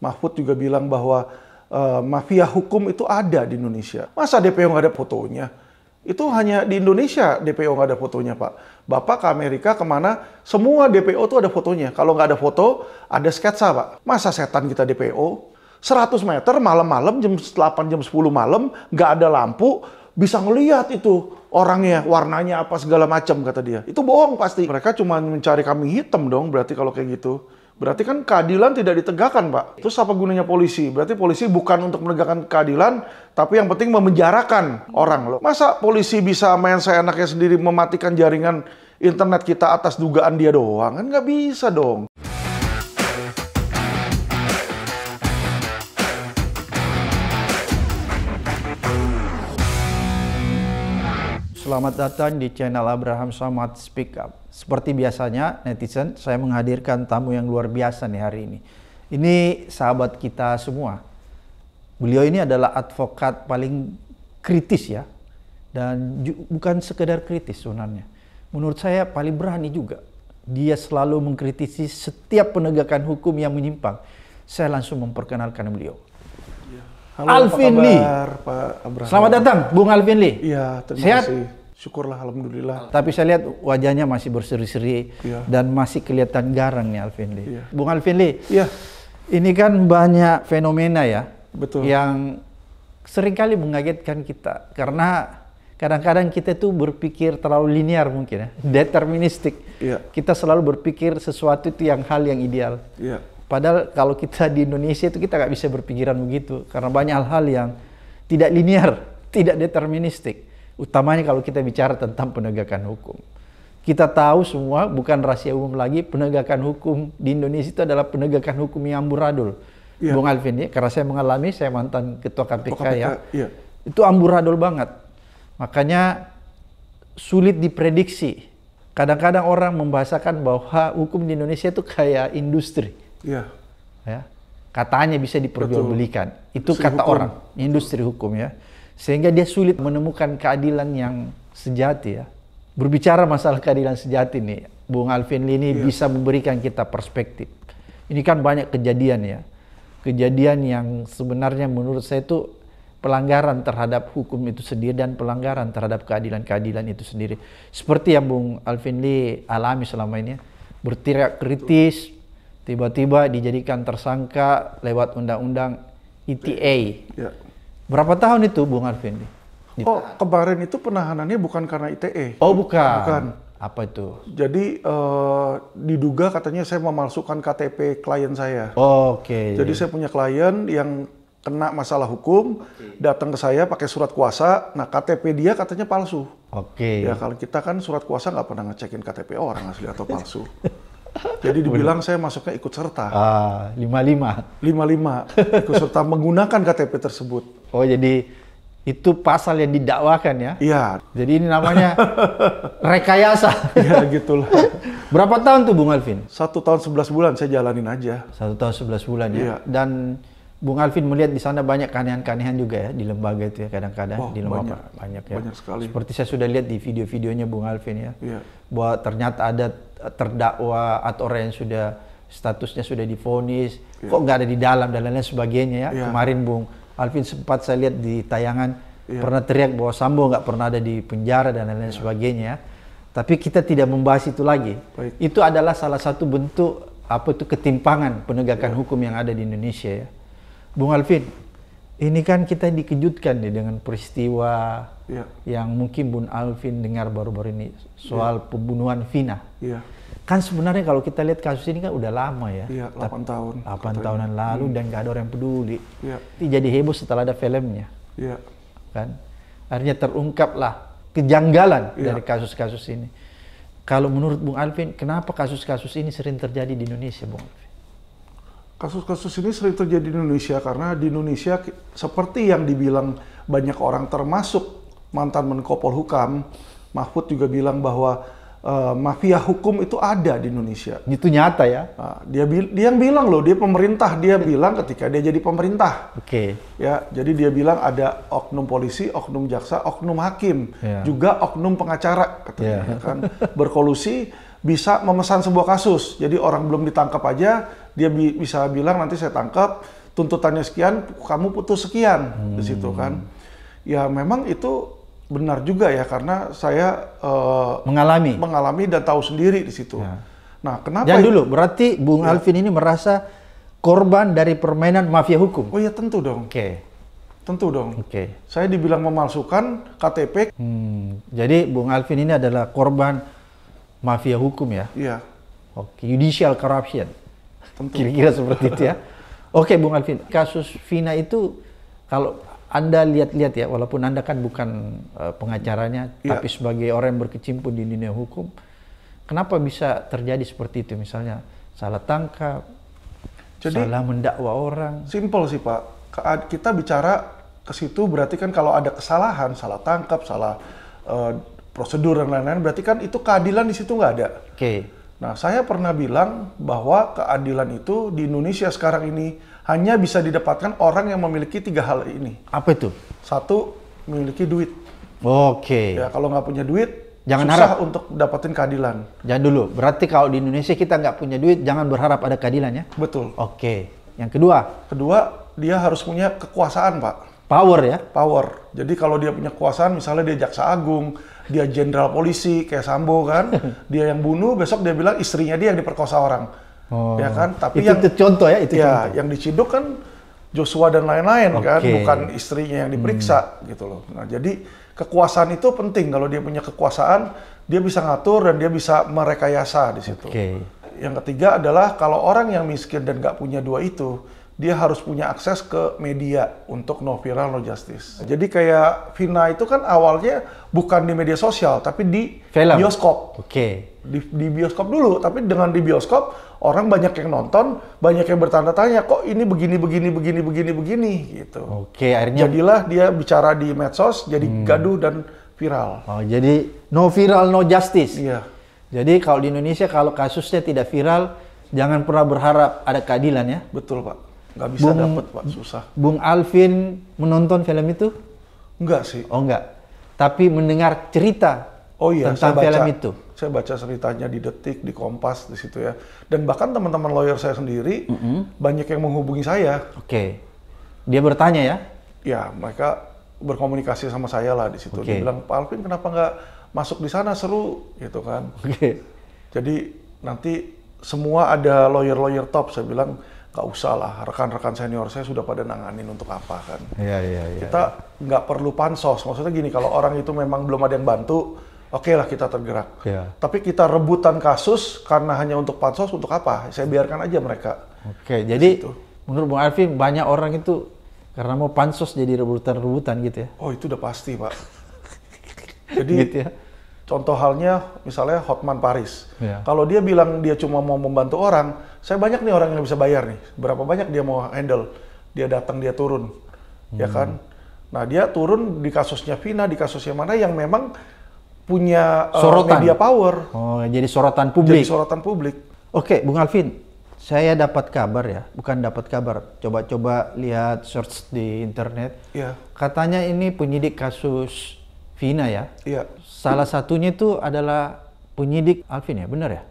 Mahfud juga bilang bahwa uh, mafia hukum itu ada di Indonesia. Masa DPO nggak ada fotonya? Itu hanya di Indonesia DPO nggak ada fotonya, Pak. Bapak ke Amerika kemana, semua DPO itu ada fotonya. Kalau nggak ada foto, ada sketsa, Pak. Masa setan kita DPO? 100 meter malam-malam jam 8 jam 10 malam nggak ada lampu bisa ngeliat itu orangnya warnanya apa segala macam kata dia itu bohong pasti mereka cuma mencari kami hitam dong berarti kalau kayak gitu Berarti kan keadilan tidak ditegakkan, Pak. Terus apa gunanya polisi? Berarti polisi bukan untuk menegakkan keadilan, tapi yang penting memenjarakan orang loh. Masa polisi bisa main seenaknya sendiri mematikan jaringan internet kita atas dugaan dia doang? Kan nggak bisa dong. selamat datang di channel Abraham Samad Speak Up. Seperti biasanya, netizen, saya menghadirkan tamu yang luar biasa nih hari ini. Ini sahabat kita semua. Beliau ini adalah advokat paling kritis ya. Dan bukan sekedar kritis sebenarnya. Menurut saya paling berani juga. Dia selalu mengkritisi setiap penegakan hukum yang menyimpang. Saya langsung memperkenalkan beliau. Iya. Halo, Alvin Lee. Pak Abraham. Selamat datang, Bung Alvin Lee. Iya, terima Sehat? Syukurlah alhamdulillah. Tapi saya lihat wajahnya masih berseri-seri yeah. dan masih kelihatan garang nih Alvin Lee. Iya. Bung Alvin Lee. Iya. Ini kan banyak fenomena ya. Betul. Yang seringkali mengagetkan kita karena kadang-kadang kita tuh berpikir terlalu linear mungkin ya, deterministik. Yeah. Kita selalu berpikir sesuatu itu yang hal yang ideal. Yeah. Padahal kalau kita di Indonesia itu kita nggak bisa berpikiran begitu karena banyak hal-hal yang tidak linear, tidak deterministik. Utamanya kalau kita bicara tentang penegakan hukum. Kita tahu semua, bukan rahasia umum lagi, penegakan hukum di Indonesia itu adalah penegakan hukum yang amburadul. Ya. Bung Alvin, ya, karena saya mengalami, saya mantan ketua KPK, ketua KPK ya. ya. Itu amburadul banget. Makanya sulit diprediksi. Kadang-kadang orang membahasakan bahwa hukum di Indonesia itu kayak industri. Ya. ya katanya bisa diperjualbelikan. Itu kata orang, industri hukum ya. Sehingga dia sulit menemukan keadilan yang sejati ya. Berbicara masalah keadilan sejati nih, Bung Alvin ini yeah. bisa memberikan kita perspektif. Ini kan banyak kejadian ya. Kejadian yang sebenarnya menurut saya itu pelanggaran terhadap hukum itu sendiri dan pelanggaran terhadap keadilan-keadilan itu sendiri. Seperti yang Bung Alvin Lee alami selama ini, ya. berteriak kritis, tiba-tiba dijadikan tersangka lewat undang-undang ETA. Yeah. Berapa tahun itu Bung Arvin? Gitu. Oh, kemarin itu penahanannya bukan karena ITE. Oh, bukan. Bukan. Apa itu? Jadi uh, diduga katanya saya memalsukan KTP klien saya. Oh, Oke. Okay. Jadi saya punya klien yang kena masalah hukum, okay. datang ke saya pakai surat kuasa, nah KTP dia katanya palsu. Oke. Okay. Ya kalau kita kan surat kuasa nggak pernah ngecekin KTP orang asli atau palsu. Jadi dibilang saya masuknya ikut serta. Ah, 55. lima Ikut serta menggunakan KTP tersebut. Oh, jadi itu pasal yang didakwakan ya? Iya. Jadi ini namanya rekayasa. Iya, gitulah. Berapa tahun tuh Bung Alvin? Satu tahun sebelas bulan saya jalanin aja. Satu tahun sebelas bulan ya? Iya. Dan Bung Alvin melihat di sana banyak keanehan-keanehan juga ya di lembaga itu ya kadang-kadang oh, di lembaga banyak, banyak ya. Banyak sekali. Seperti saya sudah lihat di video-videonya Bung Alvin ya. Iya. Bahwa ternyata ada terdakwa atau orang yang sudah statusnya sudah difonis yeah. kok nggak ada di dalam dan lain-lain sebagainya ya yeah. kemarin Bung Alvin sempat saya lihat di tayangan yeah. pernah teriak bahwa Sambo nggak pernah ada di penjara dan lain-lain yeah. sebagainya ya. tapi kita tidak membahas itu lagi Baik. itu adalah salah satu bentuk apa itu ketimpangan penegakan yeah. hukum yang ada di Indonesia ya Bung Alvin ini kan kita dikejutkan nih dengan peristiwa ya. yang mungkin Bun Alvin dengar baru-baru ini soal ya. pembunuhan Vina. Ya. Kan sebenarnya kalau kita lihat kasus ini kan udah lama ya. Iya, 8 tahun. 8 tahunan lalu hmm. dan gak ada orang yang peduli. Iya. Jadi heboh setelah ada filmnya. Iya. Kan? Akhirnya terungkaplah kejanggalan ya. dari kasus-kasus ini. Kalau menurut Bung Alvin, kenapa kasus-kasus ini sering terjadi di Indonesia, Bung? Kasus-kasus ini sering terjadi di Indonesia karena di Indonesia seperti yang dibilang banyak orang termasuk mantan Menko Polhukam, Mahfud juga bilang bahwa uh, mafia hukum itu ada di Indonesia. Itu nyata ya. Uh, dia dia yang bilang loh, dia pemerintah, dia bilang ketika dia jadi pemerintah. Oke. Okay. Ya, jadi dia bilang ada oknum polisi, oknum jaksa, oknum hakim, yeah. juga oknum pengacara katanya yeah. Ya kan berkolusi bisa memesan sebuah kasus. Jadi orang belum ditangkap aja dia bi bisa bilang nanti saya tangkap tuntutannya sekian kamu putus sekian hmm. di situ hmm. kan ya memang itu benar juga ya karena saya uh, mengalami mengalami dan tahu sendiri di situ ya. nah kenapa Jangan ya? dulu berarti Bung ya. Alvin ini merasa korban dari permainan mafia hukum oh ya tentu dong oke okay. tentu dong oke okay. saya dibilang memalsukan KTP hmm, jadi Bung Alvin ini adalah korban mafia hukum ya iya oke oh, okay. judicial corruption Kira-kira seperti itu ya. Oke, Bung Alvin, kasus Vina itu kalau anda lihat-lihat ya, walaupun Anda kan bukan eh, pengacaranya, ya. tapi sebagai orang yang berkecimpung di dunia hukum, kenapa bisa terjadi seperti itu? Misalnya salah tangkap, Jadi, salah mendakwa orang. Simpel sih Pak. Kita bicara ke situ berarti kan kalau ada kesalahan, salah tangkap, salah uh, prosedur dan lain-lain, berarti kan itu keadilan di situ nggak ada. Oke. Okay Nah, saya pernah bilang bahwa keadilan itu di Indonesia sekarang ini hanya bisa didapatkan orang yang memiliki tiga hal ini. Apa itu? Satu, memiliki duit. Oke. Okay. Ya, kalau nggak punya duit, jangan susah harap. untuk dapetin keadilan. Jangan dulu. Berarti kalau di Indonesia kita nggak punya duit, jangan berharap ada keadilan ya? Betul. Oke. Okay. Yang kedua? Kedua, dia harus punya kekuasaan, Pak. Power ya? Power. Jadi kalau dia punya kekuasaan, misalnya dia jaksa agung, dia jenderal polisi kayak Sambo kan, dia yang bunuh, besok dia bilang istrinya dia yang diperkosa orang. Oh. Ya kan? Tapi itu, yang itu contoh ya, itu ya, contoh. yang diciduk kan Joshua dan lain-lain okay. kan, bukan istrinya yang diperiksa hmm. gitu loh. Nah, jadi kekuasaan itu penting kalau dia punya kekuasaan, dia bisa ngatur dan dia bisa merekayasa di situ. Okay. Yang ketiga adalah kalau orang yang miskin dan gak punya dua itu, dia harus punya akses ke media untuk no viral no justice. Jadi kayak Vina itu kan awalnya bukan di media sosial tapi di Film. bioskop. Oke. Okay. Di, di bioskop dulu, tapi dengan di bioskop orang banyak yang nonton, banyak yang bertanda tanya kok ini begini begini begini begini begini gitu. Oke, okay, akhirnya jadilah dia bicara di medsos jadi hmm. gaduh dan viral. Oh, jadi no viral no justice. Iya. Jadi kalau di Indonesia kalau kasusnya tidak viral, jangan pernah berharap ada keadilan ya. Betul, Pak. Gak bisa dapet pak susah Bung Alvin menonton film itu enggak sih oh enggak tapi mendengar cerita oh iya tentang saya baca, film itu saya baca ceritanya di detik di kompas di situ ya dan bahkan teman-teman lawyer saya sendiri mm -hmm. banyak yang menghubungi saya oke okay. dia bertanya ya ya mereka berkomunikasi sama saya lah di situ okay. dia bilang Pak Alvin kenapa nggak masuk di sana seru gitu kan oke okay. jadi nanti semua ada lawyer-lawyer top saya bilang gak usah lah rekan-rekan senior saya sudah pada nanganin untuk apa kan ya, ya, ya, kita iya. nggak ya. perlu pansos maksudnya gini kalau orang itu memang belum ada yang bantu oke okay lah kita tergerak ya. tapi kita rebutan kasus karena hanya untuk pansos untuk apa saya biarkan aja mereka oke jadi Situ. menurut bang Alvin banyak orang itu karena mau pansos jadi rebutan-rebutan gitu ya oh itu udah pasti pak jadi gitu ya Contoh halnya misalnya Hotman Paris. Yeah. Kalau dia bilang dia cuma mau membantu orang, saya banyak nih orang yang bisa bayar nih. Berapa banyak dia mau handle? Dia datang, dia turun, ya hmm. ya kan? Nah dia turun di kasusnya Vina, di kasusnya mana yang memang punya eh, sorotan. Uh, media power. Oh, jadi sorotan publik. Jadi sorotan publik. Oke, Bung Alvin, saya dapat kabar ya, bukan dapat kabar. Coba-coba lihat search di internet. Iya. Katanya ini penyidik kasus Vina ya. Iya salah satunya itu adalah penyidik Alvin ya, benar ya?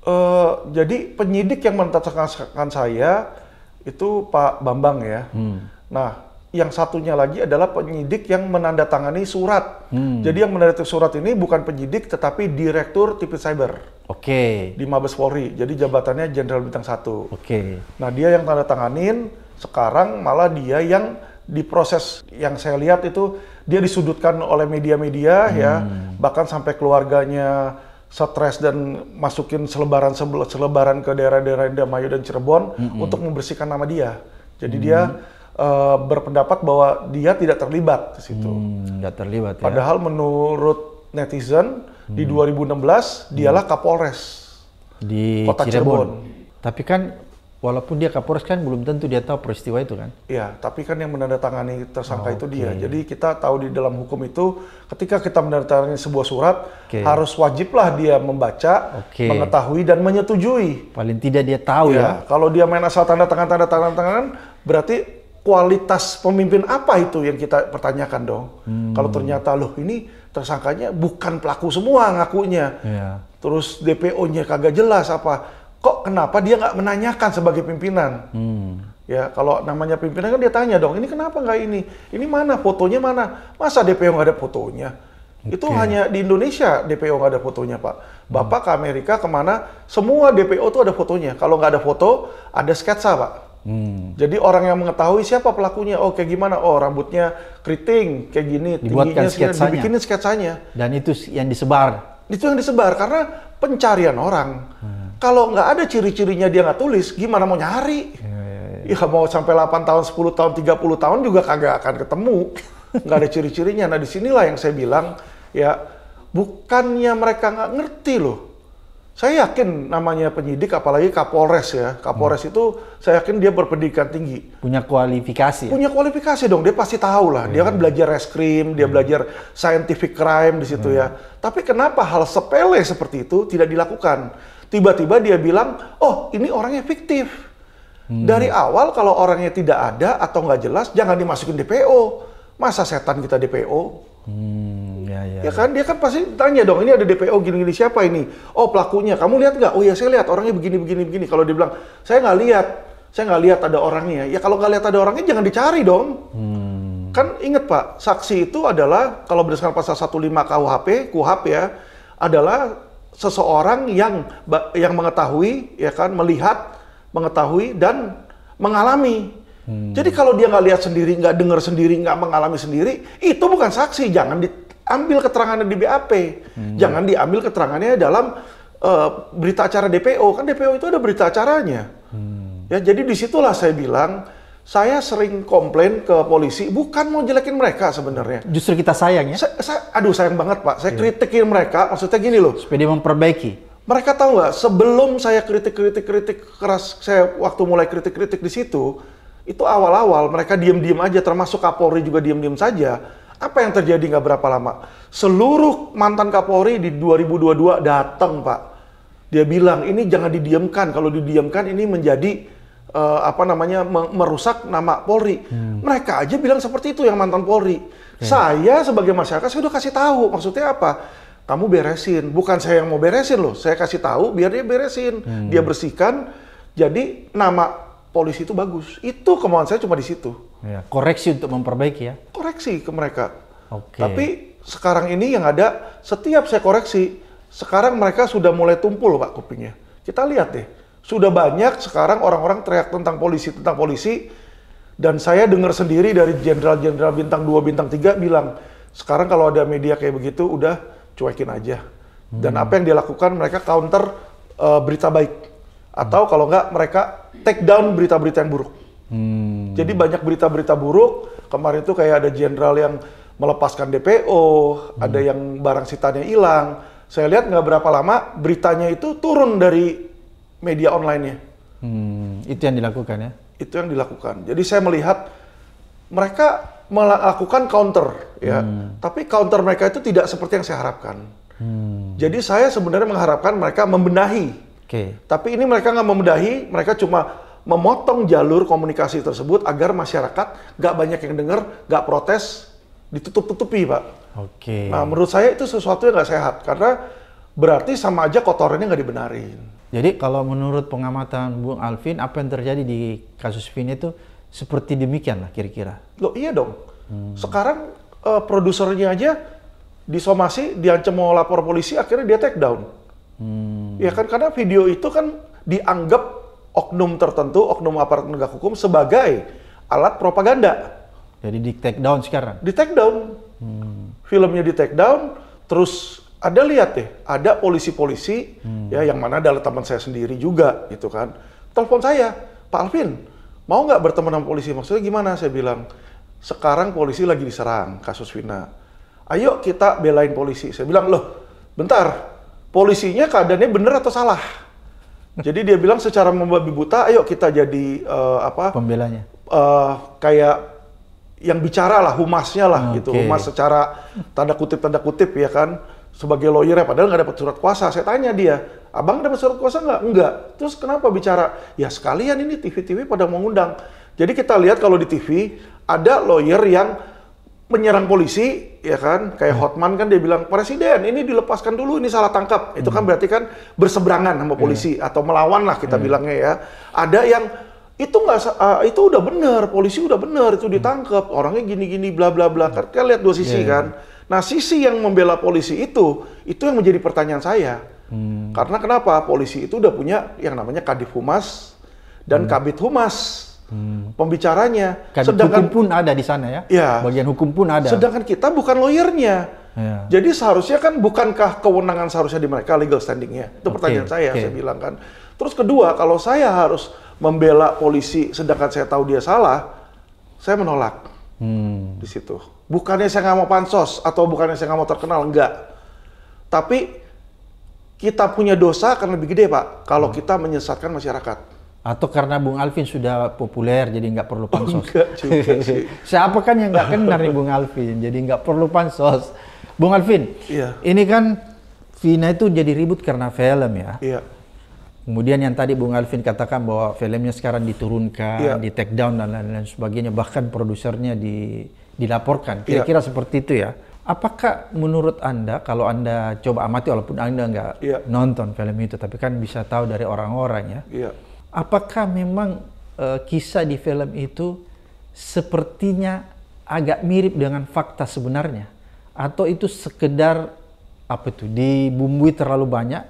Uh, jadi penyidik yang menetapkan saya itu Pak Bambang ya. Hmm. Nah, yang satunya lagi adalah penyidik yang menandatangani surat. Hmm. Jadi yang menandatangani surat ini bukan penyidik tetapi direktur Tipe cyber. Oke. Okay. Di Mabes Polri. Jadi jabatannya Jenderal Bintang 1. Oke. Okay. Nah, dia yang tanda tanganin, sekarang malah dia yang diproses yang saya lihat itu dia disudutkan oleh media-media ya. hmm. ya bahkan sampai keluarganya stres dan masukin selebaran selebaran ke daerah-daerah Indramayu dan Cirebon -hmm. untuk membersihkan nama dia. Jadi -hmm. dia uh, berpendapat bahwa dia tidak terlibat ke situ. tidak hmm, tidak terlibat ya. Padahal menurut netizen hmm. di 2016 dialah Kapolres di Kota Cirebon. Cirebon. Tapi kan Walaupun dia Kapolres kan belum tentu dia tahu peristiwa itu kan? Iya, tapi kan yang menandatangani tersangka oh, itu dia. Okay. Jadi kita tahu di dalam hukum itu ketika kita menandatangani sebuah surat okay. harus wajiblah dia membaca, okay. mengetahui dan menyetujui. Paling tidak dia tahu ya. ya. Kalau dia main asal tanda tangan tanda tangan tangan berarti kualitas pemimpin apa itu yang kita pertanyakan dong. Hmm. Kalau ternyata loh ini tersangkanya bukan pelaku semua ngakunya. Iya. Terus DPO-nya kagak jelas apa kok kenapa dia nggak menanyakan sebagai pimpinan? Hmm. Ya, kalau namanya pimpinan kan dia tanya dong, ini kenapa nggak ini? Ini mana fotonya mana? Masa DPO nggak ada fotonya? Okay. Itu hanya di Indonesia DPO nggak ada fotonya, Pak. Bapak hmm. ke Amerika kemana, semua DPO tuh ada fotonya. Kalau nggak ada foto, ada sketsa, Pak. Hmm. Jadi orang yang mengetahui siapa pelakunya, oh kayak gimana, oh rambutnya keriting, kayak gini, Dibuatkan tingginya, sketsanya. dibikinin sketsanya. Dan itu yang disebar? Itu yang disebar, karena pencarian orang. Hmm kalau nggak ada ciri-cirinya dia nggak tulis, gimana mau nyari? Iya, iya, iya. Ya, ya, ya. ya mau sampai 8 tahun, 10 tahun, 30 tahun juga kagak akan ketemu. Nggak ada ciri-cirinya. Nah disinilah yang saya bilang, ya bukannya mereka nggak ngerti loh. Saya yakin namanya penyidik, apalagi Kapolres ya. Kapolres hmm. itu saya yakin dia berpendidikan tinggi. Punya kualifikasi. Ya? Punya kualifikasi dong, dia pasti tahu lah. Hmm. Dia kan belajar reskrim, dia hmm. belajar scientific crime di situ hmm. ya. Tapi kenapa hal sepele seperti itu tidak dilakukan? Tiba-tiba dia bilang, oh ini orangnya fiktif. Hmm. Dari awal kalau orangnya tidak ada atau nggak jelas, jangan dimasukin DPO. Masa setan kita DPO? Hmm, ya, ya, ya, ya kan dia kan pasti tanya dong ini ada DPO gini-gini siapa ini? Oh pelakunya, kamu lihat nggak? Oh ya saya lihat orangnya begini-begini begini. Kalau dia bilang saya nggak lihat, saya nggak lihat ada orangnya. Ya kalau nggak lihat ada orangnya jangan dicari dong. Hmm. Kan inget Pak, saksi itu adalah kalau berdasarkan pasal 15 KUHP, KUHP ya, adalah seseorang yang yang mengetahui ya kan melihat mengetahui dan mengalami hmm. jadi kalau dia nggak lihat sendiri nggak dengar sendiri nggak mengalami sendiri itu bukan saksi jangan diambil keterangannya di BAP hmm. jangan diambil keterangannya dalam uh, berita acara DPO kan DPO itu ada berita acaranya hmm. ya jadi disitulah saya bilang saya sering komplain ke polisi bukan mau jelekin mereka sebenarnya. Justru kita sayang ya. Saya, saya, aduh sayang banget pak. Saya iya. kritikin mereka. Maksudnya gini loh. Supaya dia memperbaiki. Mereka tahu nggak? Sebelum saya kritik-kritik-kritik keras, saya waktu mulai kritik-kritik di situ, itu awal-awal mereka diem-diem aja. Termasuk Kapolri juga diem-diem saja. Apa yang terjadi nggak berapa lama? Seluruh mantan Kapolri di 2022 datang pak. Dia bilang ini jangan didiamkan. Kalau didiamkan ini menjadi uh, apa namanya merusak nama Polri. Hmm. Mereka aja bilang seperti itu yang mantan Polri. Okay. Saya sebagai masyarakat saya udah kasih tahu maksudnya apa. Kamu beresin, bukan saya yang mau beresin loh. Saya kasih tahu biar dia beresin, hmm. dia bersihkan. Jadi nama polisi itu bagus. Itu kemauan saya cuma di situ. Ya, koreksi untuk memperbaiki ya. Koreksi ke mereka. Oke. Okay. Tapi sekarang ini yang ada setiap saya koreksi, sekarang mereka sudah mulai tumpul pak kupingnya. Kita lihat deh sudah banyak sekarang orang-orang teriak tentang polisi, tentang polisi. Dan saya dengar sendiri dari jenderal-jenderal bintang 2, bintang 3 bilang, sekarang kalau ada media kayak begitu, udah cuekin aja. Dan hmm. apa yang dilakukan mereka counter uh, berita baik. Atau kalau enggak, mereka take down berita-berita yang buruk. Hmm. Jadi banyak berita-berita buruk. Kemarin itu kayak ada jenderal yang melepaskan DPO, hmm. ada yang barang sitanya hilang. Saya lihat nggak berapa lama beritanya itu turun dari media online-nya. Hmm, itu yang dilakukan ya? Itu yang dilakukan. Jadi saya melihat mereka melakukan counter ya, hmm. tapi counter mereka itu tidak seperti yang saya harapkan. Hmm. Jadi saya sebenarnya mengharapkan mereka membenahi. Okay. Tapi ini mereka nggak membenahi, mereka cuma memotong jalur komunikasi tersebut agar masyarakat nggak banyak yang dengar, nggak protes, ditutup-tutupi, Pak. Oke. Okay. Nah, menurut saya itu sesuatu yang nggak sehat karena berarti sama aja kotorannya nggak dibenarin. Jadi kalau menurut pengamatan Bung Alvin, apa yang terjadi di kasus Vin itu seperti demikian lah kira-kira. Loh iya dong. Hmm. Sekarang uh, produsernya aja disomasi, diancam mau lapor polisi, akhirnya dia take down. Hmm. Ya kan karena video itu kan dianggap oknum tertentu, oknum aparat penegak hukum sebagai alat propaganda. Jadi di take down sekarang? Di take down. Hmm. Filmnya di take down, terus ada lihat deh, ada polisi-polisi hmm. ya yang mana adalah teman saya sendiri juga gitu kan. Telepon saya, Pak Alvin, mau nggak berteman sama polisi? Maksudnya gimana? Saya bilang, sekarang polisi lagi diserang kasus Vina. Ayo kita belain polisi. Saya bilang, loh, bentar, polisinya keadaannya bener atau salah? Jadi dia bilang secara membabi buta, ayo kita jadi uh, apa? Pembelanya. Uh, kayak yang bicara lah, humasnya lah okay. gitu, humas secara tanda kutip tanda kutip ya kan sebagai lawyer ya padahal nggak dapat surat kuasa. Saya tanya dia, abang dapat surat kuasa nggak? Nggak. Terus kenapa bicara? Ya sekalian ini TV-TV pada mengundang. Jadi kita lihat kalau di TV ada lawyer yang menyerang polisi, ya kan? Kayak hmm. Hotman kan dia bilang presiden ini dilepaskan dulu, ini salah tangkap. Itu kan hmm. kan berarti kan berseberangan sama iya. polisi hmm. atau melawan lah kita iya. bilangnya ya. Ada yang itu nggak uh, itu udah benar polisi udah benar itu hmm. ditangkap orangnya gini-gini bla bla bla kan kita lihat dua sisi yeah. Iya. kan Nah, sisi yang membela polisi itu, itu yang menjadi pertanyaan saya. Hmm. Karena kenapa? Polisi itu udah punya yang namanya Kadif Humas dan hmm. Kabit Humas. Hmm. Pembicaranya. Kadif sedangkan hukum pun ada di sana ya? ya. Bagian hukum pun ada. Sedangkan kita bukan lawyernya. Ya. Jadi seharusnya kan bukankah kewenangan seharusnya di mereka legal standingnya? Itu okay. pertanyaan saya, okay. saya bilang kan. Terus kedua, kalau saya harus membela polisi sedangkan saya tahu dia salah, saya menolak hmm. di situ. Bukannya saya nggak mau pansos atau bukannya saya nggak mau terkenal, enggak. Tapi kita punya dosa karena lebih gede pak kalau hmm. kita menyesatkan masyarakat. Atau karena Bung Alvin sudah populer jadi nggak perlu pansos. Enggak juga sih. Siapa kan yang nggak kenal nih Bung Alvin, jadi nggak perlu pansos. Bung Alvin, iya. ini kan Vina itu jadi ribut karena film ya. Iya. Kemudian yang tadi Bung Alvin katakan bahwa filmnya sekarang diturunkan, iya. di take down dan lain-lain sebagainya. Bahkan produsernya di dilaporkan. Iya. Kira-kira ya. seperti itu ya. Apakah menurut Anda, kalau Anda coba amati walaupun Anda nggak ya. nonton film itu, tapi kan bisa tahu dari orang-orang ya. ya. Apakah memang e, kisah di film itu sepertinya agak mirip dengan fakta sebenarnya? Atau itu sekedar apa itu dibumbui terlalu banyak,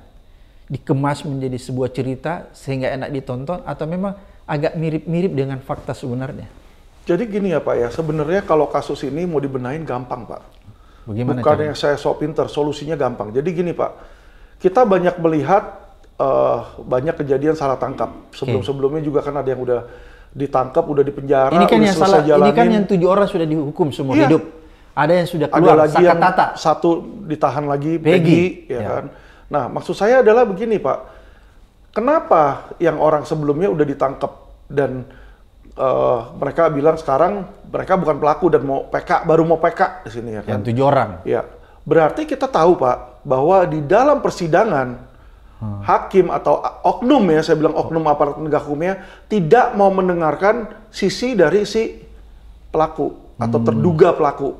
dikemas menjadi sebuah cerita sehingga enak ditonton, atau memang agak mirip-mirip dengan fakta sebenarnya? Jadi gini ya Pak ya, sebenarnya kalau kasus ini mau dibenahin gampang Pak. Bagaimana Bukan yang saya sok pinter, solusinya gampang. Jadi gini Pak, kita banyak melihat uh, banyak kejadian salah tangkap. Sebelum-sebelumnya juga kan ada yang udah ditangkap, udah dipenjara, ini kan udah yang salah, jalanin. Ini kan yang tujuh orang sudah dihukum semua iya. hidup. Ada yang sudah keluar, ada lagi yang tata. satu ditahan lagi, Peggy, ya, ya kan. Nah, maksud saya adalah begini Pak, kenapa yang orang sebelumnya udah ditangkap dan uh, mereka bilang sekarang mereka bukan pelaku dan mau PK baru mau PK di sini ya kan. Yang tujuh orang. Ya, Berarti kita tahu Pak bahwa di dalam persidangan hmm. hakim atau oknum ya saya bilang oknum aparat penegak hukumnya tidak mau mendengarkan sisi dari si pelaku atau hmm. terduga pelaku.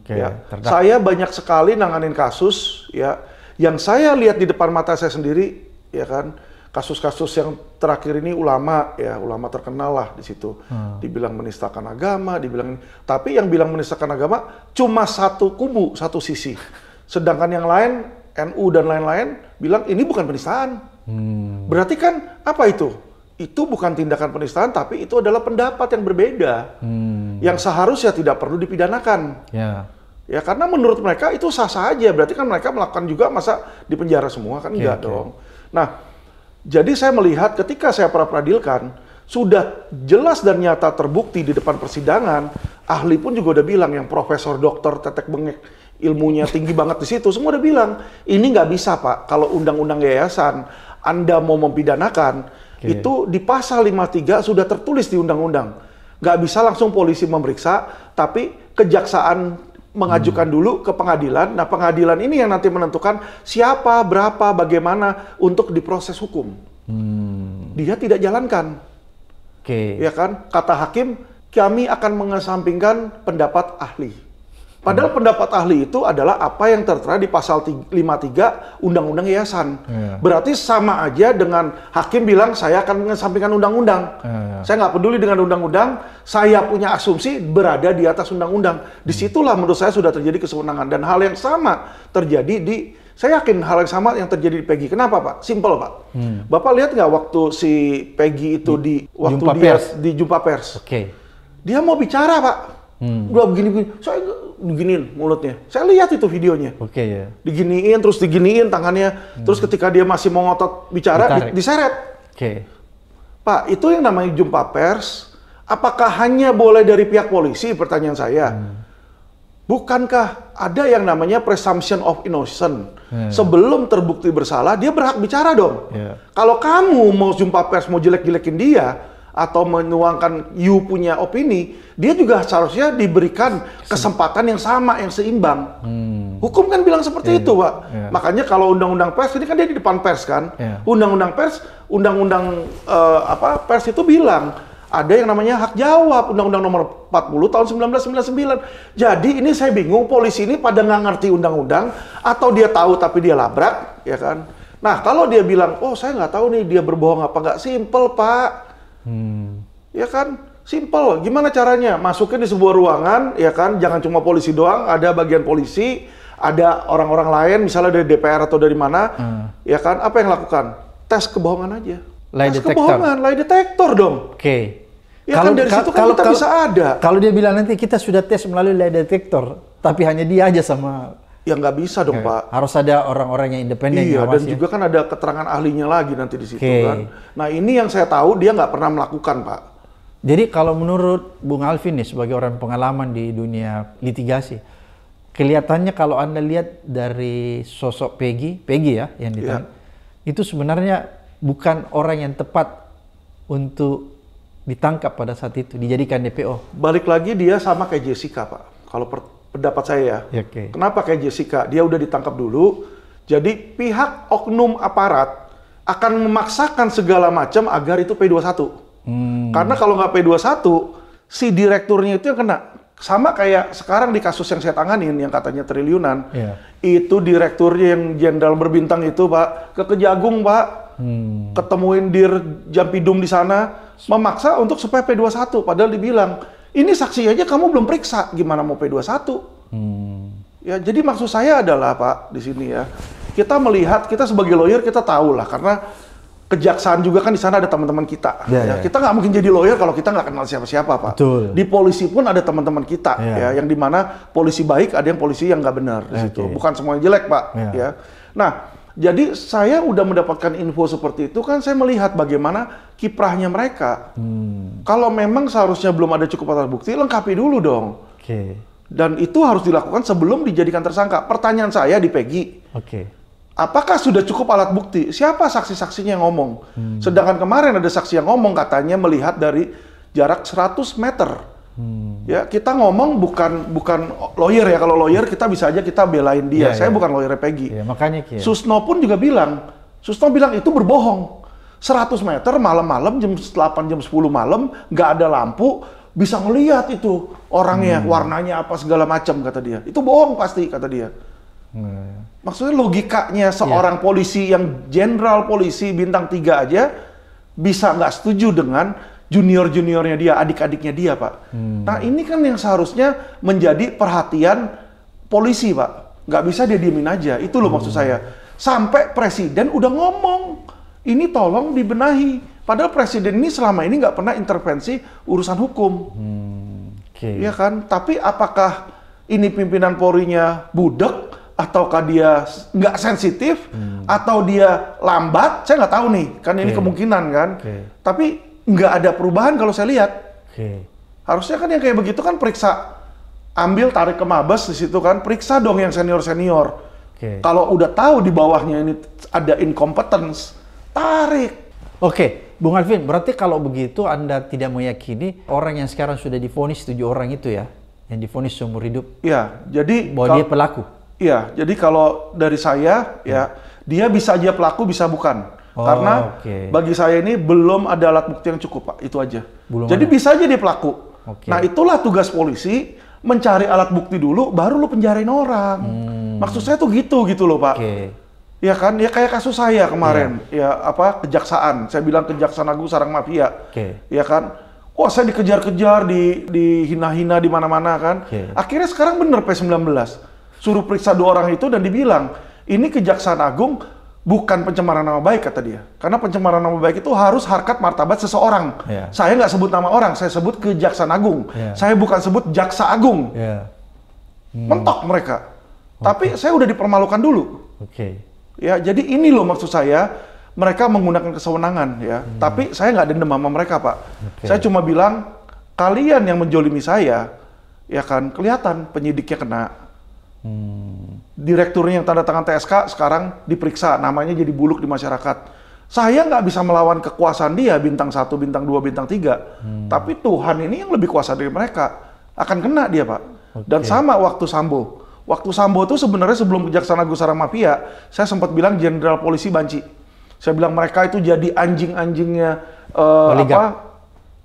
Okay. Ya. Saya banyak sekali nanganin kasus ya yang saya lihat di depan mata saya sendiri ya kan kasus-kasus yang terakhir ini ulama ya ulama terkenal lah di situ hmm. dibilang menistakan agama dibilang tapi yang bilang menistakan agama cuma satu kubu satu sisi sedangkan yang lain NU dan lain-lain bilang ini bukan penistaan hmm. berarti kan apa itu itu bukan tindakan penistaan tapi itu adalah pendapat yang berbeda hmm. yang seharusnya tidak perlu dipidanakan ya ya karena menurut mereka itu sah-sah aja berarti kan mereka melakukan juga masa di penjara semua kan okay, enggak okay. dong nah jadi saya melihat ketika saya peradilkan sudah jelas dan nyata terbukti di depan persidangan, ahli pun juga udah bilang, yang profesor, dokter, tetek bengek, ilmunya tinggi banget di situ, semua udah bilang, ini nggak bisa Pak, kalau undang-undang yayasan, Anda mau mempidanakan, okay. itu di pasal 53 sudah tertulis di undang-undang. Nggak bisa langsung polisi memeriksa, tapi kejaksaan mengajukan dulu ke pengadilan. Nah, pengadilan ini yang nanti menentukan siapa, berapa, bagaimana untuk diproses hukum. Hmm. Dia tidak jalankan. Oke. Okay. Ya kan? Kata hakim, kami akan mengesampingkan pendapat ahli. Padahal pendapat ahli itu adalah apa yang tertera di pasal 53 Undang-Undang Yayasan. Yeah. Berarti sama aja dengan hakim bilang saya akan mengesampingkan undang-undang. Yeah. Saya nggak peduli dengan undang-undang. Saya punya asumsi berada di atas undang-undang. Disitulah menurut saya sudah terjadi kesewenangan dan hal yang sama terjadi di saya yakin hal yang sama yang terjadi di Peggy. Kenapa Pak? Simple Pak. Hmm. Bapak lihat nggak waktu si Peggy itu di, di waktu jumpa dia pers. di jumpa pers? Oke. Okay. Dia mau bicara Pak Hmm. Udah begini-begini, saya diginiin mulutnya. Saya lihat itu videonya. Oke okay, ya. Yeah. Diginiin, terus diginiin tangannya. Hmm. Terus ketika dia masih mau ngotot bicara, di, diseret. Oke. Okay. Pak, itu yang namanya jumpa pers, apakah hanya boleh dari pihak polisi? Pertanyaan saya. Hmm. Bukankah ada yang namanya presumption of innocence? Hmm. Sebelum terbukti bersalah, dia berhak bicara dong. Yeah. Kalau kamu mau jumpa pers, mau jelek-jelekin dia, atau menuangkan you punya opini, dia juga seharusnya diberikan kesempatan yang sama, yang seimbang. Hmm. Hukum kan bilang seperti yeah, itu, Pak. Yeah. Makanya kalau undang-undang pers ini kan dia di depan pers kan. Iya. Undang-undang yeah. pers, undang-undang uh, apa pers itu bilang ada yang namanya hak jawab Undang-Undang Nomor 40 tahun 1999. Jadi ini saya bingung polisi ini pada nggak ngerti undang-undang atau dia tahu tapi dia labrak, ya kan? Nah kalau dia bilang, oh saya nggak tahu nih dia berbohong apa nggak, simple pak. Hmm. Ya kan? Simple. Gimana caranya? Masukin di sebuah ruangan, ya kan? Jangan cuma polisi doang, ada bagian polisi, ada orang-orang lain, misalnya dari DPR atau dari mana, hmm. ya kan? Apa yang lakukan? Tes kebohongan aja. Lie Tes detector. kebohongan, lie detector dong. Oke. Okay. Ya kan? kalau, kan dari situ kan kalau, kita kalau, bisa ada. Kalau dia bilang nanti kita sudah tes melalui lie detector, tapi hanya dia aja sama Ya nggak bisa dong okay. Pak. Harus ada orang-orang yang independen. Iya, dan ya. juga kan ada keterangan ahlinya lagi nanti di situ okay. kan. Nah ini yang saya tahu dia nggak pernah melakukan Pak. Jadi kalau menurut Bung Alvin nih sebagai orang pengalaman di dunia litigasi, kelihatannya kalau anda lihat dari sosok Peggy, Peggy ya yang iya. ditanya, yeah. itu sebenarnya bukan orang yang tepat untuk ditangkap pada saat itu, dijadikan DPO. Balik lagi dia sama kayak Jessica pak. Kalau per pendapat saya. Ya. Ya, okay. Kenapa kayak Jessica? Dia udah ditangkap dulu. Jadi pihak oknum aparat akan memaksakan segala macam agar itu P21. Hmm. Karena kalau nggak P21, si direkturnya itu yang kena. Sama kayak sekarang di kasus yang saya tanganin, yang katanya triliunan, yeah. itu direkturnya yang jenderal berbintang itu, Pak, ke Kejagung, Pak, hmm. ketemuin dir Jampidum di sana, memaksa untuk supaya P21, padahal dibilang, ini saksi aja kamu belum periksa, gimana mau P21? Hmm. Ya, jadi maksud saya adalah Pak di sini ya, kita melihat kita sebagai lawyer kita tahu lah karena kejaksaan juga kan di sana ada teman-teman kita. Yeah, ya, yeah. Ya, ya. Kita nggak mungkin jadi lawyer kalau kita nggak kenal siapa-siapa, Pak. Betul. Di polisi pun ada teman-teman kita, ya. ya, yang dimana polisi baik ada yang polisi yang nggak benar di ya, situ. Bukan semuanya jelek, Pak. yeah. ya. Nah, jadi saya udah mendapatkan info seperti itu kan saya melihat bagaimana kiprahnya mereka. Hmm. Kalau memang seharusnya belum ada cukup alat bukti, lengkapi dulu dong. Oke. Okay. Dan itu harus dilakukan sebelum dijadikan tersangka. Pertanyaan saya di Pegi. Oke. Okay. Apakah sudah cukup alat bukti? Siapa saksi-saksinya yang ngomong? Hmm. Sedangkan kemarin ada saksi yang ngomong katanya melihat dari jarak 100 meter. Hmm. Ya kita ngomong bukan bukan lawyer ya kalau lawyer kita bisa aja kita belain dia. Ya, ya. Saya ya. bukan lawyer Peggy. Ya, makanya Ki. Ya. Susno pun juga bilang, Susno bilang itu berbohong. 100 meter malam-malam jam 8 jam 10 malam nggak ada lampu bisa ngelihat itu orangnya hmm. warnanya apa segala macam kata dia. Itu bohong pasti kata dia. Hmm. Maksudnya logikanya seorang ya. polisi yang jenderal polisi bintang tiga aja bisa nggak setuju dengan junior-juniornya dia, adik-adiknya dia, Pak. Hmm. Nah, ini kan yang seharusnya menjadi perhatian polisi, Pak. Nggak bisa dia diemin aja. Itu loh hmm. maksud saya. Sampai presiden udah ngomong, ini tolong dibenahi. Padahal presiden ini selama ini nggak pernah intervensi urusan hukum. Hmm. Okay. Iya kan? Tapi apakah ini pimpinan Polri-nya budek ataukah dia nggak sensitif hmm. atau dia lambat? Saya nggak tahu nih. Kan okay. ini kemungkinan kan. Okay. Tapi nggak ada perubahan kalau saya lihat. Okay. Harusnya kan yang kayak begitu kan periksa, ambil tarik ke mabes di situ kan, periksa dong yang senior senior. Okay. Kalau udah tahu di bawahnya ini ada incompetence, tarik. Oke, okay. Bung Alvin, berarti kalau begitu Anda tidak meyakini orang yang sekarang sudah difonis tujuh orang itu ya, yang difonis seumur hidup. Iya, jadi bahwa dia pelaku. Iya, jadi kalau dari saya ya, hmm. ya, dia bisa aja pelaku bisa bukan. Oh, Karena okay. bagi saya ini belum ada alat bukti yang cukup, Pak. Itu aja. Belum Jadi ada. bisa dia pelaku. Okay. Nah, itulah tugas polisi mencari alat bukti dulu baru lu penjarain orang. Hmm. Maksud saya tuh gitu gitu loh, Pak. Okay. Ya kan, ya kayak kasus saya kemarin, yeah. ya apa kejaksaan. Saya bilang kejaksaan agung sarang mafia. Okay. Ya kan, wah saya dikejar-kejar, di dihina-hina di mana-mana kan. Okay. Akhirnya sekarang bener P19 suruh periksa dua orang itu dan dibilang ini kejaksaan agung bukan pencemaran nama baik kata dia. Karena pencemaran nama baik itu harus harkat martabat seseorang. Yeah. Saya nggak sebut nama orang, saya sebut Kejaksaan Agung. Yeah. Saya bukan sebut Jaksa Agung. Yeah. Hmm. Mentok mereka. Okay. Tapi saya udah dipermalukan dulu. Oke. Okay. Ya, jadi ini loh maksud saya, mereka menggunakan kesewenangan ya. Hmm. Tapi saya nggak dendam sama mereka, Pak. Okay. Saya cuma bilang kalian yang menjolimi saya, ya kan kelihatan penyidiknya kena Direkturnya yang tanda tangan TSK sekarang diperiksa, namanya jadi buluk di masyarakat. Saya nggak bisa melawan kekuasaan dia, bintang satu, bintang dua, bintang tiga. Hmm. Tapi Tuhan ini yang lebih kuasa dari mereka. Akan kena dia, Pak. Okay. Dan sama waktu Sambo. Waktu Sambo itu sebenarnya sebelum Kejaksaan Agung Sarang Mafia, saya sempat bilang Jenderal Polisi Banci. Saya bilang mereka itu jadi anjing-anjingnya uh, apa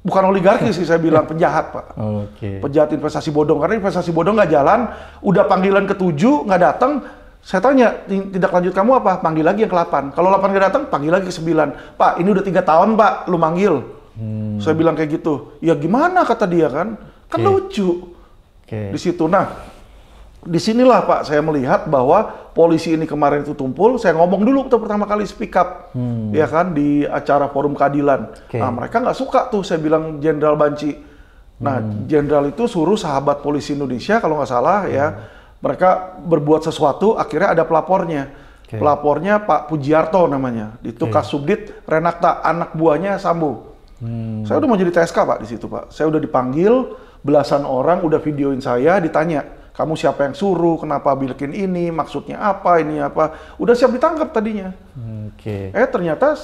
bukan oligarki sih saya bilang penjahat pak Oke. okay. penjahat investasi bodong karena investasi bodong nggak jalan udah panggilan ketujuh nggak datang saya tanya tidak lanjut kamu apa panggil lagi yang ke delapan kalau delapan nggak datang panggil lagi ke sembilan pak ini udah tiga tahun pak lu manggil hmm. saya bilang kayak gitu ya gimana kata dia kan kan okay. lucu okay. di situ nah disinilah Pak saya melihat bahwa polisi ini kemarin itu tumpul, saya ngomong dulu untuk pertama kali speak up, hmm. ya kan di acara forum keadilan. Okay. Nah mereka nggak suka tuh saya bilang Jenderal Banci. Nah hmm. Jenderal hmm. itu suruh sahabat polisi Indonesia kalau nggak salah hmm. ya mereka berbuat sesuatu, akhirnya ada pelapornya. Okay. Pelapornya Pak Pujiarto namanya, itu okay. Kasubdit Renakta anak buahnya Sambo. Hmm. Saya udah mau jadi TSK Pak di situ Pak. Saya udah dipanggil belasan orang udah videoin saya ditanya kamu siapa yang suruh, kenapa bikin ini, maksudnya apa, ini apa. Udah siap ditangkap tadinya. Oke. Okay. Eh ternyata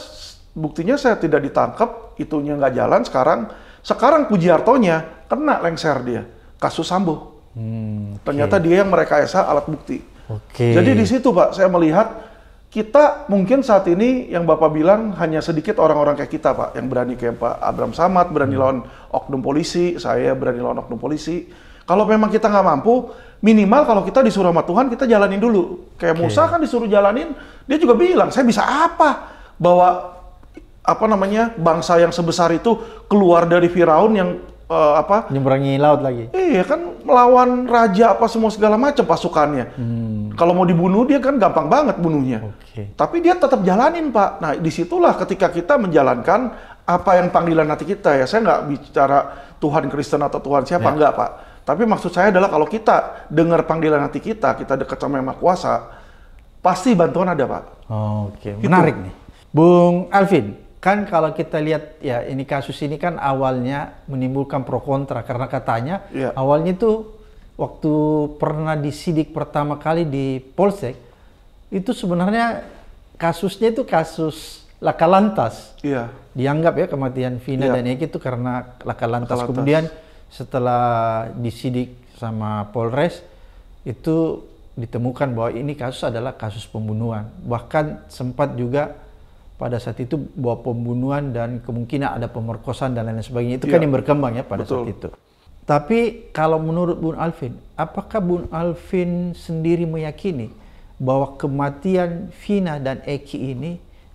buktinya saya tidak ditangkap, itunya nggak jalan. Sekarang sekarang Puji Pujiartonya kena lengser dia, kasus Sambo. Hmm, okay. Ternyata dia yang mereka esa alat bukti. Oke. Okay. Jadi di situ Pak, saya melihat kita mungkin saat ini yang Bapak bilang hanya sedikit orang-orang kayak kita Pak, yang berani kayak Pak Abram Samad, berani hmm. lawan oknum polisi, saya berani lawan oknum polisi. Kalau memang kita nggak mampu, minimal kalau kita disuruh sama Tuhan kita jalanin dulu. Kayak okay. Musa kan disuruh jalanin, dia juga bilang, "Saya bisa apa?" bawa apa namanya? bangsa yang sebesar itu keluar dari Firaun yang uh, apa? nyebrangi laut lagi. Iya, kan melawan raja apa semua segala macam pasukannya. Hmm. Kalau mau dibunuh dia kan gampang banget bunuhnya. Okay. Tapi dia tetap jalanin, Pak. Nah, disitulah ketika kita menjalankan apa yang panggilan hati kita ya. Saya nggak bicara Tuhan Kristen atau Tuhan siapa, ya. enggak, Pak tapi maksud saya adalah kalau kita dengar panggilan hati kita, kita dekat sama yang kuasa, pasti bantuan ada Pak. Oh, Oke, okay. Gitu. menarik gitu. nih. Bung Alvin, kan kalau kita lihat ya ini kasus ini kan awalnya menimbulkan pro kontra karena katanya ya. awalnya itu waktu pernah disidik pertama kali di Polsek itu sebenarnya kasusnya itu kasus laka lantas. Iya. Dianggap ya kematian Vina ya. dan Eki itu karena laka lantas. Laka lantas. Kemudian setelah disidik sama Polres itu ditemukan bahwa ini kasus adalah kasus pembunuhan. Bahkan sempat juga pada saat itu bahwa pembunuhan dan kemungkinan ada pemerkosaan dan lain sebagainya. Itu ya. kan iya. yang berkembang ya pada Betul. saat itu. Tapi kalau menurut Bun Alvin, apakah Bun Alvin sendiri meyakini bahwa kematian Vina dan Eki ini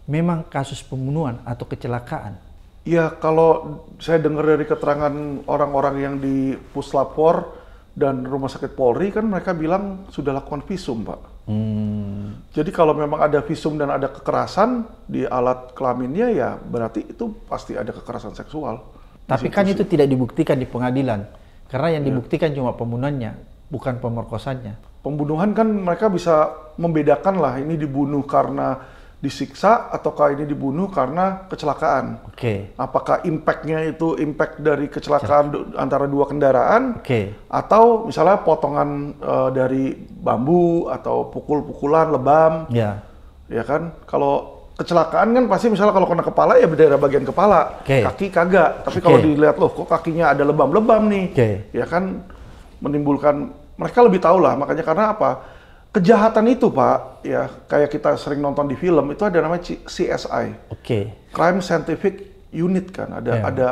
memang kasus pembunuhan atau kecelakaan? Ya kalau saya dengar dari keterangan orang-orang yang di puslapor dan rumah sakit Polri kan mereka bilang sudah lakukan visum pak. Hmm. Jadi kalau memang ada visum dan ada kekerasan di alat kelaminnya ya berarti itu pasti ada kekerasan seksual. Tapi kan itu tidak dibuktikan di pengadilan karena yang iya. dibuktikan ya. cuma pembunuhannya bukan pemerkosannya. Pembunuhan kan mereka bisa membedakan lah ini dibunuh karena disiksa ataukah ini dibunuh karena kecelakaan. Oke. Okay. Apakah impactnya itu impact dari kecelakaan antara dua kendaraan? Oke. Okay. Atau misalnya potongan uh, dari bambu atau pukul-pukulan lebam? Iya. Yeah. Ya kan? Kalau kecelakaan kan pasti misalnya kalau kena kepala ya daerah bagian kepala, okay. kaki kagak. Tapi okay. kalau dilihat loh kok kakinya ada lebam-lebam nih, okay. ya kan menimbulkan mereka lebih tahu lah. Makanya karena apa? kejahatan itu pak ya kayak kita sering nonton di film itu ada namanya CSI oke okay. crime scientific unit kan ada yeah. ada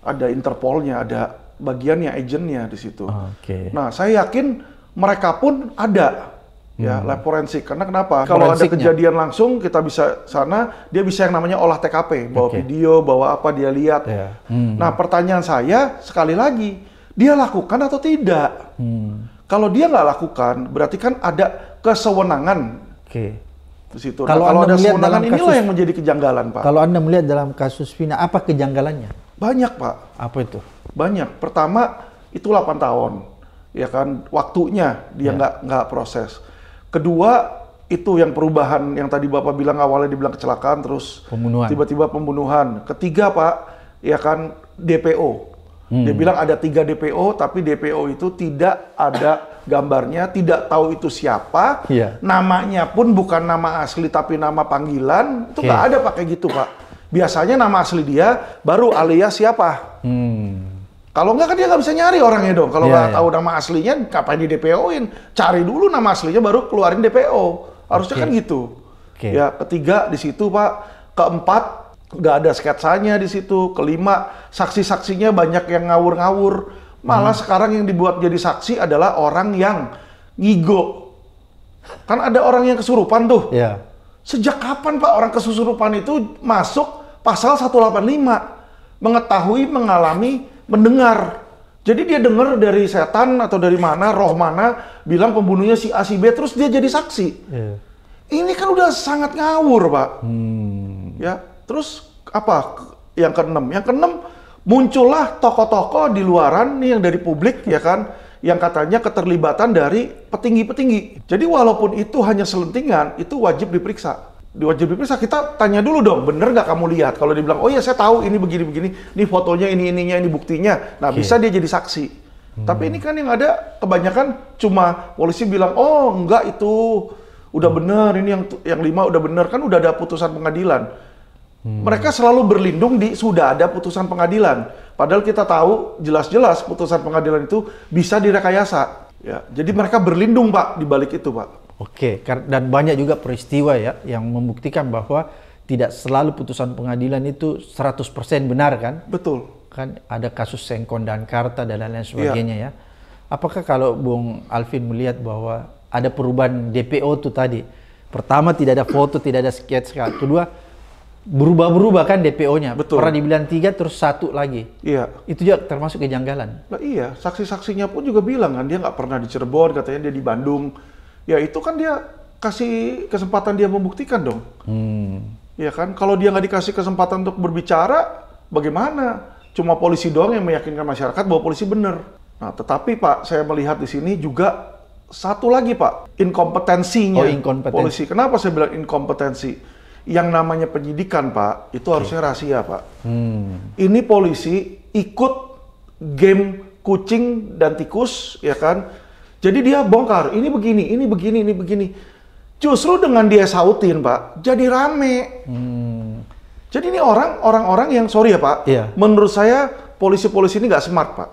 ada interpolnya ada bagiannya agennya di situ ah, okay. nah saya yakin mereka pun ada ya, hmm. ya lab forensik karena kenapa kalau ada kejadian langsung kita bisa sana dia bisa yang namanya olah TKP bawa okay. video bawa apa dia lihat yeah. hmm. nah pertanyaan saya sekali lagi dia lakukan atau tidak hmm. Kalau dia nggak lakukan, berarti kan ada kesewenangan. Oke. Di situ. Kalau, nah, kalau ada inilah kasus, yang menjadi kejanggalan, Pak. Kalau Anda melihat dalam kasus Vina, apa kejanggalannya? Banyak, Pak. Apa itu? Banyak. Pertama, itu 8 tahun. Ya kan, waktunya dia ya. nggak ya. nggak proses. Kedua, itu yang perubahan yang tadi Bapak bilang awalnya dibilang kecelakaan terus tiba Tiba-tiba pembunuhan. Ketiga, Pak, ya kan DPO Hmm. Dia bilang ada tiga DPO, tapi DPO itu tidak ada gambarnya, tidak tahu itu siapa, yeah. namanya pun bukan nama asli tapi nama panggilan, itu nggak okay. ada pakai gitu pak. Biasanya nama asli dia, baru alias siapa. Hmm. Kalau nggak kan dia nggak bisa nyari orangnya dong. Kalau iya, nggak yeah, yeah. tahu nama aslinya, kapan di DPO-in? Cari dulu nama aslinya, baru keluarin DPO. Harusnya okay. kan gitu. Okay. Ya ketiga di situ pak, keempat nggak ada sketsanya di situ. Kelima, saksi-saksinya banyak yang ngawur-ngawur. Malah hmm. sekarang yang dibuat jadi saksi adalah orang yang ngigo. Kan ada orang yang kesurupan tuh. Yeah. Sejak kapan Pak orang kesurupan itu masuk pasal 185? Mengetahui, mengalami, mendengar. Jadi dia dengar dari setan atau dari mana, roh mana, bilang pembunuhnya si A, si B, terus dia jadi saksi. Yeah. Ini kan udah sangat ngawur, Pak. Hmm. Ya, Terus apa yang keenam? Yang keenam muncullah tokoh-tokoh di luaran nih yang dari publik ya kan yang katanya keterlibatan dari petinggi-petinggi. Jadi walaupun itu hanya selentingan, itu wajib diperiksa. Diwajib diperiksa, kita tanya dulu dong, bener nggak kamu lihat? Kalau dibilang, oh ya saya tahu ini begini-begini, ini fotonya, ini ininya, ini buktinya. Nah okay. bisa dia jadi saksi. Hmm. Tapi ini kan yang ada kebanyakan cuma polisi bilang, oh enggak itu udah hmm. bener, ini yang yang lima udah bener. Kan udah ada putusan pengadilan Hmm. Mereka selalu berlindung di sudah ada putusan pengadilan. Padahal kita tahu jelas-jelas putusan pengadilan itu bisa direkayasa. Ya, jadi mereka berlindung Pak di balik itu Pak. Oke, dan banyak juga peristiwa ya yang membuktikan bahwa tidak selalu putusan pengadilan itu 100% benar kan? Betul. Kan ada kasus Sengkon dan Karta dan lain-lain iya. sebagainya ya. ya. Apakah kalau Bung Alvin melihat bahwa ada perubahan DPO itu tadi? Pertama tidak ada foto, tidak ada sketsa. Kedua berubah-berubah kan DPO-nya. Betul. Pernah bilang tiga terus satu lagi. Iya. Itu juga termasuk kejanggalan. Nah, iya, saksi-saksinya pun juga bilang kan dia nggak pernah di Cirebon, katanya dia di Bandung. Ya itu kan dia kasih kesempatan dia membuktikan dong. Hmm. Ya kan, kalau dia nggak dikasih kesempatan untuk berbicara, bagaimana? Cuma polisi doang yang meyakinkan masyarakat bahwa polisi benar. Nah, tetapi Pak, saya melihat di sini juga satu lagi Pak, inkompetensinya oh, polisi. Kenapa saya bilang inkompetensi? yang namanya penyidikan Pak itu harusnya rahasia Pak. Hmm. Ini polisi ikut game kucing dan tikus ya kan. Jadi dia bongkar ini begini, ini begini, ini begini. Justru dengan dia sautin Pak, jadi rame. Hmm. Jadi ini orang orang-orang yang sorry ya Pak, yeah. menurut saya polisi-polisi ini nggak smart Pak.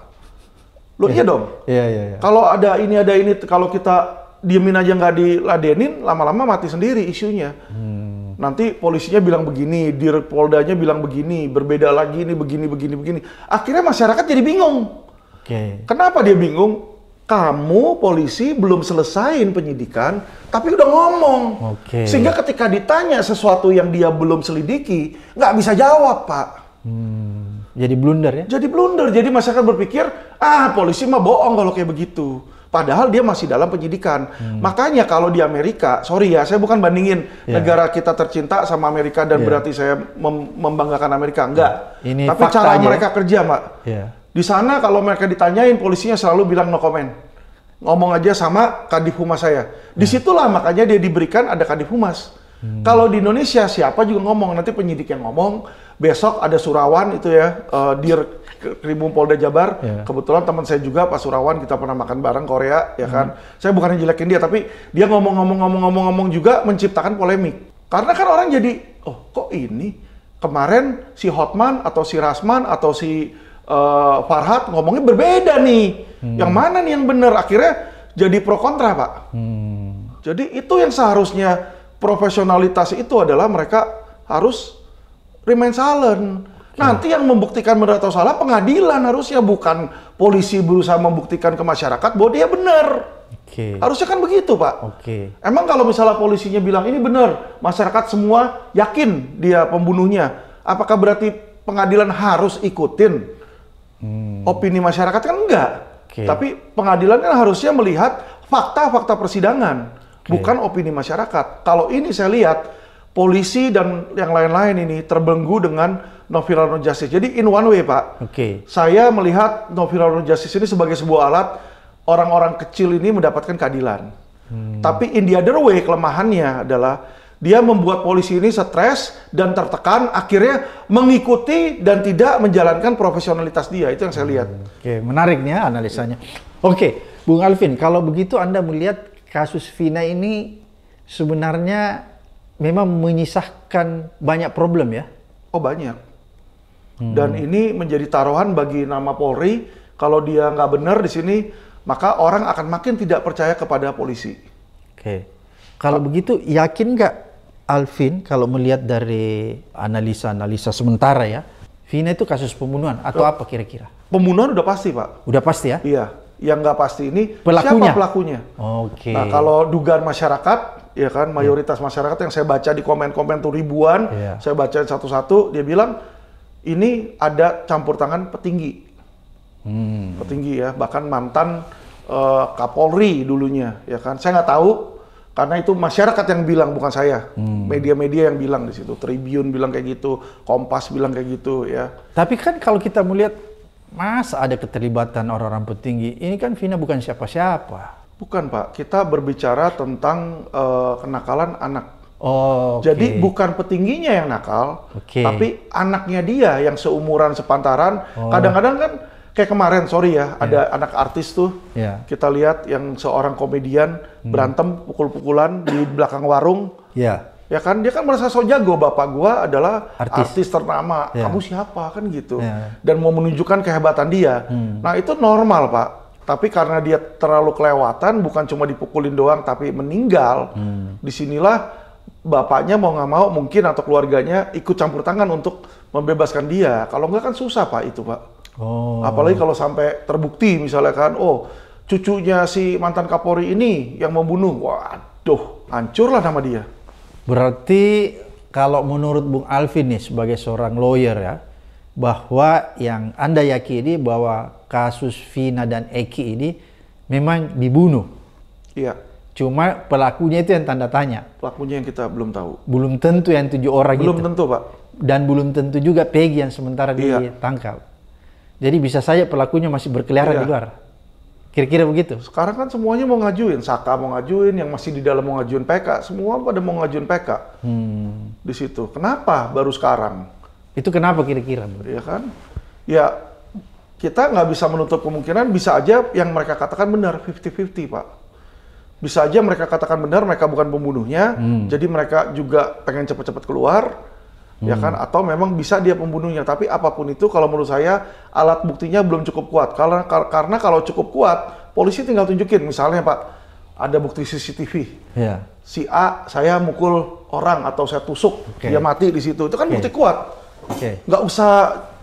Lo yeah. iya dong. yeah, Yeah, yeah. Kalau ada ini ada ini, kalau kita diemin aja nggak diladenin, lama-lama mati sendiri isunya. Hmm. Nanti polisinya bilang begini, dir Poldanya bilang begini, berbeda lagi ini begini begini begini. Akhirnya masyarakat jadi bingung. Okay. Kenapa dia bingung? Kamu polisi belum selesaiin penyidikan, tapi udah ngomong. Okay. Sehingga ketika ditanya sesuatu yang dia belum selidiki, nggak bisa jawab, Pak. Hmm. Jadi blunder ya? Jadi blunder. Jadi masyarakat berpikir, ah polisi mah bohong kalau kayak begitu. Padahal dia masih dalam penyidikan. Hmm. Makanya kalau di Amerika, sorry ya, saya bukan bandingin yeah. negara kita tercinta sama Amerika dan yeah. berarti saya mem membanggakan Amerika, enggak. Yeah. Ini Tapi cara mereka kerja, Pak. Yeah. Di sana kalau mereka ditanyain, polisinya selalu bilang no comment. Ngomong aja sama Kadif Humas saya. Disitulah iya. makanya dia diberikan ada Kadif Humas. Hmm. Kalau di Indonesia siapa juga ngomong nanti penyidik yang ngomong besok ada Surawan itu ya uh, dir Krimum Polda Jabar yeah. kebetulan teman saya juga Pak Surawan kita pernah makan bareng Korea ya hmm. kan saya bukan jelekin dia tapi dia ngomong-ngomong-ngomong-ngomong ngomong juga menciptakan polemik karena kan orang jadi oh kok ini kemarin si Hotman atau si Rasman atau si uh, Farhad ngomongnya berbeda nih hmm. yang mana nih yang benar akhirnya jadi pro kontra pak hmm. jadi itu yang seharusnya profesionalitas itu adalah mereka harus remain silent. Nanti yang membuktikan benar atau salah pengadilan harusnya bukan polisi berusaha membuktikan ke masyarakat bahwa dia benar. Oke. Okay. Harusnya kan begitu, Pak. Oke. Okay. Emang kalau misalnya polisinya bilang ini benar, masyarakat semua yakin dia pembunuhnya, apakah berarti pengadilan harus ikutin hmm. opini masyarakat kan enggak. Okay. Tapi pengadilan kan harusnya melihat fakta-fakta persidangan okay. bukan opini masyarakat. Kalau ini saya lihat polisi dan yang lain-lain ini terbelenggu dengan Novel viral justice. Jadi in one way pak. Okay. Saya melihat Novel viral justice ini sebagai sebuah alat orang-orang kecil ini mendapatkan keadilan. Hmm. Tapi in the other way kelemahannya adalah dia membuat polisi ini stres dan tertekan, akhirnya mengikuti dan tidak menjalankan profesionalitas dia. Itu yang saya lihat. Hmm, Oke, okay. menariknya analisanya. Oke, okay, Bung Alvin, kalau begitu Anda melihat kasus Vina ini sebenarnya memang menyisahkan banyak problem ya? Oh banyak. Hmm. Dan ini menjadi taruhan bagi nama Polri. Kalau dia nggak benar di sini, maka orang akan makin tidak percaya kepada polisi. Oke. Kalau begitu, yakin nggak Alvin kalau melihat dari analisa-analisa sementara ya, Vina itu kasus pembunuhan atau eh, apa kira-kira? Pembunuhan udah pasti, Pak. Udah pasti ya? Iya yang nggak pasti ini pelakunya. siapa pelakunya. Oke. Okay. Nah kalau dugaan masyarakat, ya kan mayoritas yeah. masyarakat yang saya baca di komen-komen tuh ribuan, yeah. saya baca satu-satu, dia bilang ini ada campur tangan petinggi, hmm. petinggi ya bahkan mantan uh, Kapolri dulunya, ya kan. Saya nggak tahu karena itu masyarakat yang bilang bukan saya, hmm. media-media hmm. yang bilang di situ, Tribun bilang kayak gitu, Kompas bilang kayak gitu ya. Tapi kan kalau kita melihat Masa ada keterlibatan orang-orang petinggi? Ini kan Vina bukan siapa-siapa. Bukan Pak, kita berbicara tentang uh, kenakalan anak. Oh, okay. Jadi bukan petingginya yang nakal, okay. tapi anaknya dia yang seumuran sepantaran. Oh. Kadang-kadang oh. kan kayak kemarin sorry ya, yeah. ada anak artis tuh. Yeah. Kita lihat yang seorang komedian hmm. berantem pukul-pukulan di belakang warung. Yeah ya kan dia kan merasa so jago bapak gua adalah artis, artis ternama yeah. kamu siapa kan gitu yeah. dan mau menunjukkan kehebatan dia hmm. nah itu normal pak tapi karena dia terlalu kelewatan bukan cuma dipukulin doang tapi meninggal hmm. disinilah bapaknya mau nggak mau mungkin atau keluarganya ikut campur tangan untuk membebaskan dia kalau nggak kan susah pak itu pak oh. apalagi kalau sampai terbukti misalnya kan oh cucunya si mantan Kapolri ini yang membunuh waduh hancurlah nama dia Berarti kalau menurut Bung Alvin nih sebagai seorang lawyer ya, bahwa yang Anda yakini bahwa kasus Vina dan Eki ini memang dibunuh. Iya. Cuma pelakunya itu yang tanda tanya. Pelakunya yang kita belum tahu. Belum tentu yang tujuh orang belum itu. Belum tentu, Pak. Dan belum tentu juga Peggy yang sementara iya. ditangkap. Jadi bisa saja pelakunya masih berkeliaran iya. di luar. Kira-kira begitu. Sekarang kan semuanya mau ngajuin, Saka mau ngajuin, yang masih di dalam mau ngajuin PK, semua pada mau ngajuin PK. Hmm. Di situ. Kenapa baru sekarang? Itu kenapa kira-kira? ya kan? Ya kita nggak bisa menutup kemungkinan bisa aja yang mereka katakan benar 50-50, Pak. Bisa aja mereka katakan benar, mereka bukan pembunuhnya, hmm. jadi mereka juga pengen cepat-cepat keluar, ya hmm. kan? Atau memang bisa dia pembunuhnya. Tapi apapun itu, kalau menurut saya alat buktinya belum cukup kuat. Karena karena kalau cukup kuat, polisi tinggal tunjukin, misalnya Pak, ada bukti CCTV. Yeah. Si A saya mukul orang atau saya tusuk, okay. dia mati di situ. Itu kan okay. bukti kuat. Okay. Nggak usah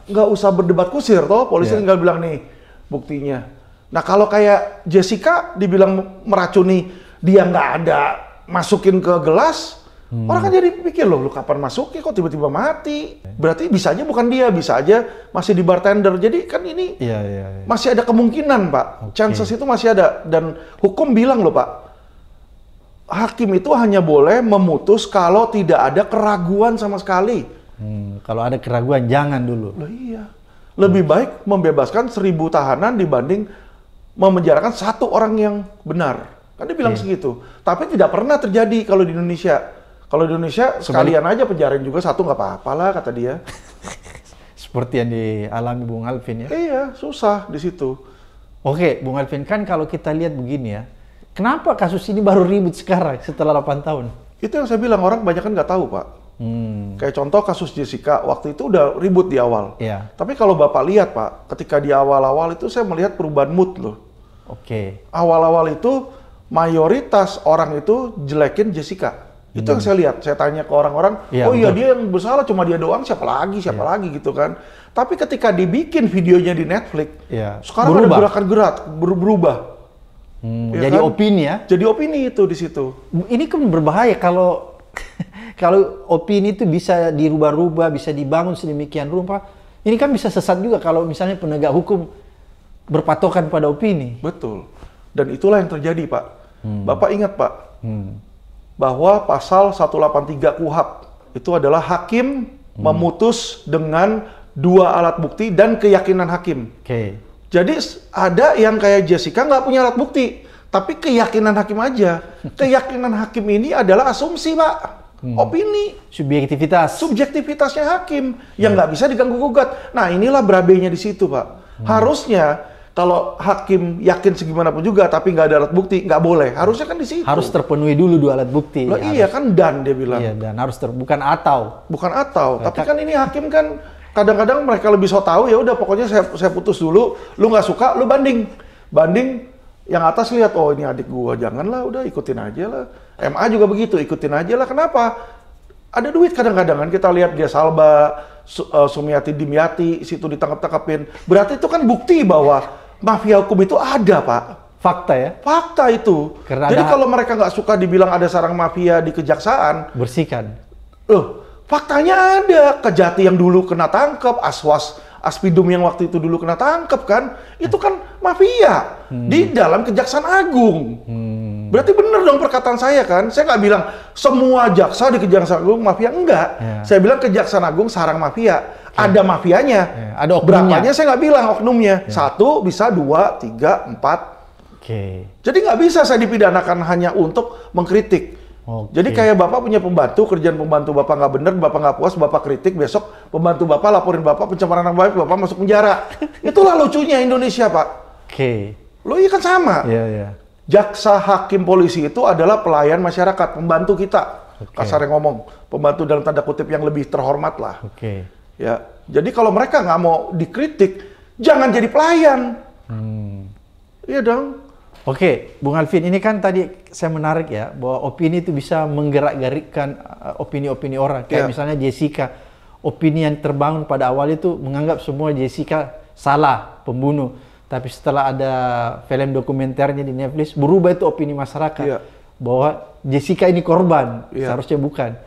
nggak usah berdebat kusir, toh polisi yeah. tinggal bilang nih buktinya. Nah kalau kayak Jessica dibilang meracuni, dia nggak ada masukin ke gelas, Hmm. Orang kan jadi pikir loh, lu kapan masuknya kok tiba-tiba mati? Berarti bisanya bukan dia, bisa aja masih di bartender. Jadi kan ini ya, ya, ya. masih ada kemungkinan pak, okay. chances itu masih ada. Dan hukum bilang loh pak, hakim itu hanya boleh memutus kalau tidak ada keraguan sama sekali. Hmm, kalau ada keraguan jangan dulu. Loh iya, lebih hmm. baik membebaskan seribu tahanan dibanding memenjarakan satu orang yang benar. Kan dia bilang yeah. segitu. Tapi tidak pernah terjadi kalau di Indonesia. Kalau di Indonesia sekalian aja penjarain juga satu nggak apa-apa lah kata dia. Seperti yang dialami Bung Alvin ya. Iya, susah di situ. Oke, Bung Alvin kan kalau kita lihat begini ya, kenapa kasus ini baru ribut sekarang setelah 8 tahun? Itu yang saya bilang orang banyak kan nggak tahu pak. Hmm. Kayak contoh kasus Jessica waktu itu udah ribut di awal. Iya. Tapi kalau bapak lihat pak, ketika di awal-awal itu saya melihat perubahan mood loh. Oke. Awal-awal itu mayoritas orang itu jelekin Jessica. Itu hmm. yang saya lihat. Saya tanya ke orang-orang, ya, oh iya dia yang bersalah cuma dia doang, siapa lagi, siapa ya. lagi gitu kan. Tapi ketika dibikin videonya di Netflix, ya. sekarang berubah. ada gerakan gerak ber berubah. Hmm, ya jadi kan? opini ya. Jadi opini itu di situ. Ini kan berbahaya kalau kalau opini itu bisa dirubah-rubah, bisa dibangun sedemikian rupa. Ini kan bisa sesat juga kalau misalnya penegak hukum berpatokan pada opini. Betul. Dan itulah yang terjadi, Pak. Hmm. Bapak ingat, Pak. Hmm bahwa pasal 183 KUHAP itu adalah hakim hmm. memutus dengan dua alat bukti dan keyakinan hakim. Oke. Okay. Jadi ada yang kayak Jessica nggak punya alat bukti, tapi keyakinan hakim aja. Keyakinan hakim ini adalah asumsi, Pak. Hmm. Opini. Subjektivitas. Subjektivitasnya hakim yang iya. nggak yeah. bisa diganggu gugat. Nah inilah berabenya di situ, Pak. Hmm. Harusnya kalau hakim yakin pun juga tapi nggak ada alat bukti nggak boleh harusnya kan di situ harus terpenuhi dulu dua alat bukti ya, iya harus. kan dan dia bilang iya dan harus ter bukan atau bukan atau iya, tapi kan. kan ini hakim kan kadang-kadang mereka lebih so tahu ya udah pokoknya saya saya putus dulu lu nggak suka lu banding banding yang atas lihat oh ini adik gua janganlah udah ikutin aja lah MA juga begitu ikutin aja lah kenapa ada duit kadang-kadang kan kita lihat dia Salba eh, Sumiati dimiati situ ditangkap-tangkapin berarti itu kan bukti bahwa mafia hukum itu ada, Pak. Fakta ya? Fakta itu. Karena Jadi kalau mereka nggak suka dibilang ada sarang mafia di kejaksaan, bersihkan. Loh, faktanya ada. Kejati yang dulu kena tangkap, Aswas Aspidum yang waktu itu dulu kena tangkap kan, itu kan mafia hmm. di dalam Kejaksaan Agung. Hmm. Berarti benar dong perkataan saya kan. Saya nggak bilang semua jaksa di Kejaksaan Agung mafia enggak. Yeah. Saya bilang Kejaksaan Agung sarang mafia. Ya. Ada mafianya. Yeah. Ada oknumnya. Berapanya saya nggak bilang oknumnya. Yeah. Satu bisa dua tiga empat. Okay. Jadi nggak bisa saya dipidanakan hanya untuk mengkritik. Okay. Jadi kayak bapak punya pembantu, kerjaan pembantu bapak nggak bener, bapak nggak puas, bapak kritik, besok pembantu bapak laporin bapak pencemaran nama baik, bapak masuk penjara. Itulah lucunya Indonesia pak. Oke. Okay. Lo iya kan sama. Iya yeah, iya. Yeah. Jaksa, hakim, polisi itu adalah pelayan masyarakat, pembantu kita. Okay. Kasar yang ngomong, pembantu dalam tanda kutip yang lebih terhormat lah. Oke. Okay. Ya, jadi kalau mereka nggak mau dikritik, jangan jadi pelayan. Hmm. Iya dong. Oke, Bung Alvin, ini kan tadi saya menarik ya bahwa opini itu bisa menggerak-gerikkan eh, opini-opini orang. Kayak yeah. misalnya Jessica, opini yang terbangun pada awal itu menganggap semua Jessica salah pembunuh. Tapi setelah ada film dokumenternya di Netflix, berubah itu opini masyarakat yeah. bahwa Jessica ini korban, yeah. seharusnya bukan.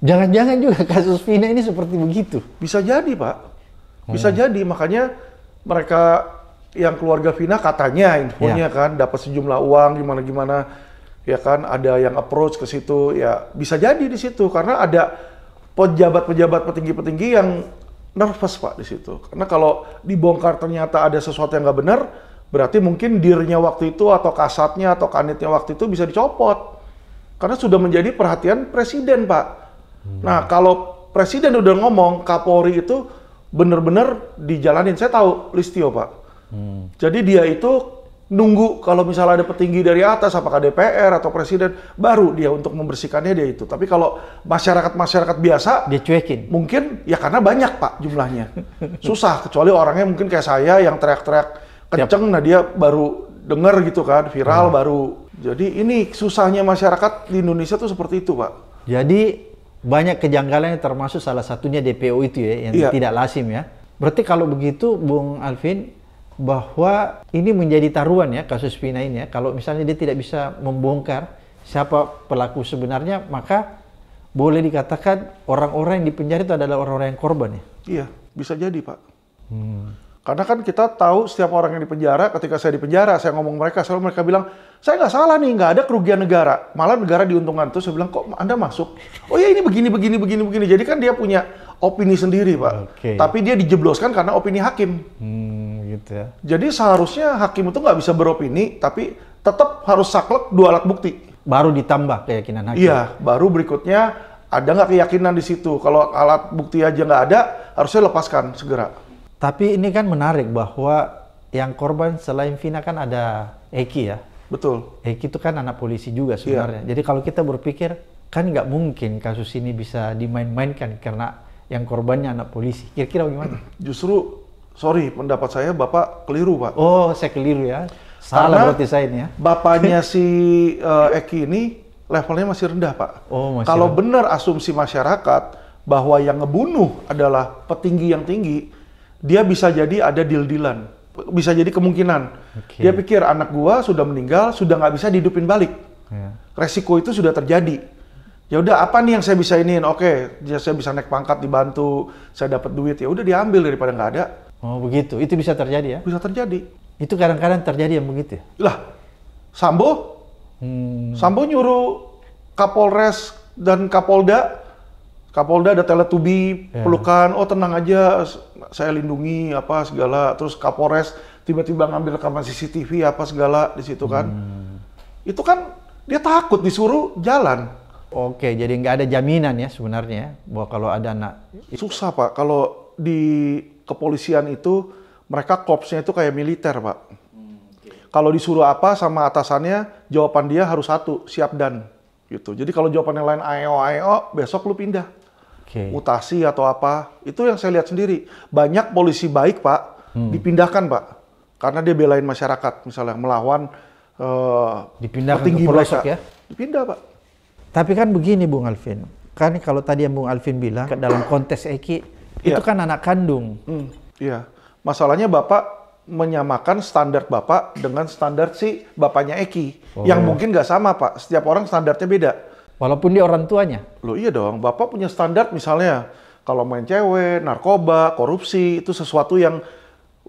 Jangan-jangan juga kasus Vina ini seperti begitu. Bisa jadi, Pak. Bisa hmm. jadi, makanya mereka yang keluarga Vina katanya infonya yeah. kan dapat sejumlah uang gimana gimana ya kan ada yang approach ke situ ya bisa jadi di situ karena ada pejabat-pejabat petinggi-petinggi yang nervous pak di situ karena kalau dibongkar ternyata ada sesuatu yang nggak benar berarti mungkin dirinya waktu itu atau kasatnya atau kanitnya waktu itu bisa dicopot karena sudah menjadi perhatian presiden pak hmm. nah kalau presiden udah ngomong Kapolri itu benar-benar dijalanin saya tahu Listio pak jadi dia itu nunggu kalau misalnya ada petinggi dari atas, apakah DPR atau presiden, baru dia untuk membersihkannya dia itu. Tapi kalau masyarakat-masyarakat biasa, dia cuekin. Mungkin ya karena banyak pak jumlahnya, susah. Kecuali orangnya mungkin kayak saya yang teriak-teriak kenceng, Siap. nah dia baru dengar gitu kan, viral hmm. baru. Jadi ini susahnya masyarakat di Indonesia tuh seperti itu pak. Jadi banyak kejanggalan yang termasuk salah satunya DPO itu ya, yang iya. tidak lasim ya. Berarti kalau begitu Bung Alvin, bahwa ini menjadi taruhan ya kasus Vina ini ya. Kalau misalnya dia tidak bisa membongkar siapa pelaku sebenarnya, maka boleh dikatakan orang-orang yang dipenjara itu adalah orang-orang yang korban ya. Iya, bisa jadi pak. Hmm. Karena kan kita tahu setiap orang yang dipenjara, ketika saya dipenjara, saya ngomong mereka, selalu mereka bilang, saya nggak salah nih, nggak ada kerugian negara. Malah negara diuntungkan. Terus saya bilang, kok Anda masuk? Oh ya ini begini, begini, begini, begini. Jadi kan dia punya opini sendiri, Pak. Okay. Tapi dia dijebloskan karena opini hakim. Hmm, gitu ya. Jadi seharusnya hakim itu nggak bisa beropini, tapi tetap harus saklek dua alat bukti. Baru ditambah keyakinan hakim. Iya, baru berikutnya ada nggak keyakinan di situ. Kalau alat bukti aja nggak ada, harusnya lepaskan segera. Tapi ini kan menarik bahwa yang korban selain Vina kan ada Eki ya. Betul. Eki itu kan anak polisi juga iya. sebenarnya. Iya. Jadi kalau kita berpikir kan nggak mungkin kasus ini bisa dimain-mainkan karena yang korbannya anak polisi. Kira-kira bagaimana? Justru, sorry, pendapat saya Bapak keliru, Pak. Oh, saya keliru ya. Salah Karena berarti saya ini ya. Bapaknya si uh, Eki ini levelnya masih rendah, Pak. Oh, masih Kalau benar asumsi masyarakat bahwa yang ngebunuh adalah petinggi yang tinggi, dia bisa jadi ada deal-dealan. Bisa jadi kemungkinan. Okay. Dia pikir anak gua sudah meninggal, sudah nggak bisa dihidupin balik. Yeah. Resiko itu sudah terjadi ya udah apa nih yang saya bisa iniin oke okay, ya saya bisa naik pangkat dibantu saya dapat duit ya udah diambil daripada nggak ada oh begitu itu bisa terjadi ya bisa terjadi itu kadang-kadang terjadi yang begitu ya? lah Sambo hmm. Sambo nyuruh Kapolres dan Kapolda Kapolda ada teletubi yeah. pelukan oh tenang aja saya lindungi apa segala terus Kapolres tiba-tiba ngambil rekaman CCTV apa segala di situ kan hmm. itu kan dia takut disuruh jalan Oke, jadi nggak ada jaminan ya sebenarnya bahwa kalau ada anak. Susah pak, kalau di kepolisian itu mereka kopsnya itu kayak militer pak. Hmm, okay. Kalau disuruh apa sama atasannya, jawaban dia harus satu, siap dan gitu. Jadi kalau jawaban yang lain ayo ayo besok lu pindah. Okay. Mutasi atau apa, itu yang saya lihat sendiri. Banyak polisi baik pak, hmm. dipindahkan pak. Karena dia belain masyarakat, misalnya melawan uh, dipindahkan petinggi ke pelosok mereka. ya? Dipindah pak tapi kan begini Bung Alvin, kan kalau tadi yang Bung Alvin bilang dalam kontes Eki iya. itu yeah. kan anak kandung. Hmm. Iya. Mm, yeah. Masalahnya Bapak menyamakan standar Bapak dengan standar si bapaknya Eki oh. yang mungkin nggak sama Pak. Setiap orang standarnya beda. Walaupun dia orang tuanya. Loh iya dong, Bapak punya standar misalnya kalau main cewek, narkoba, korupsi itu sesuatu yang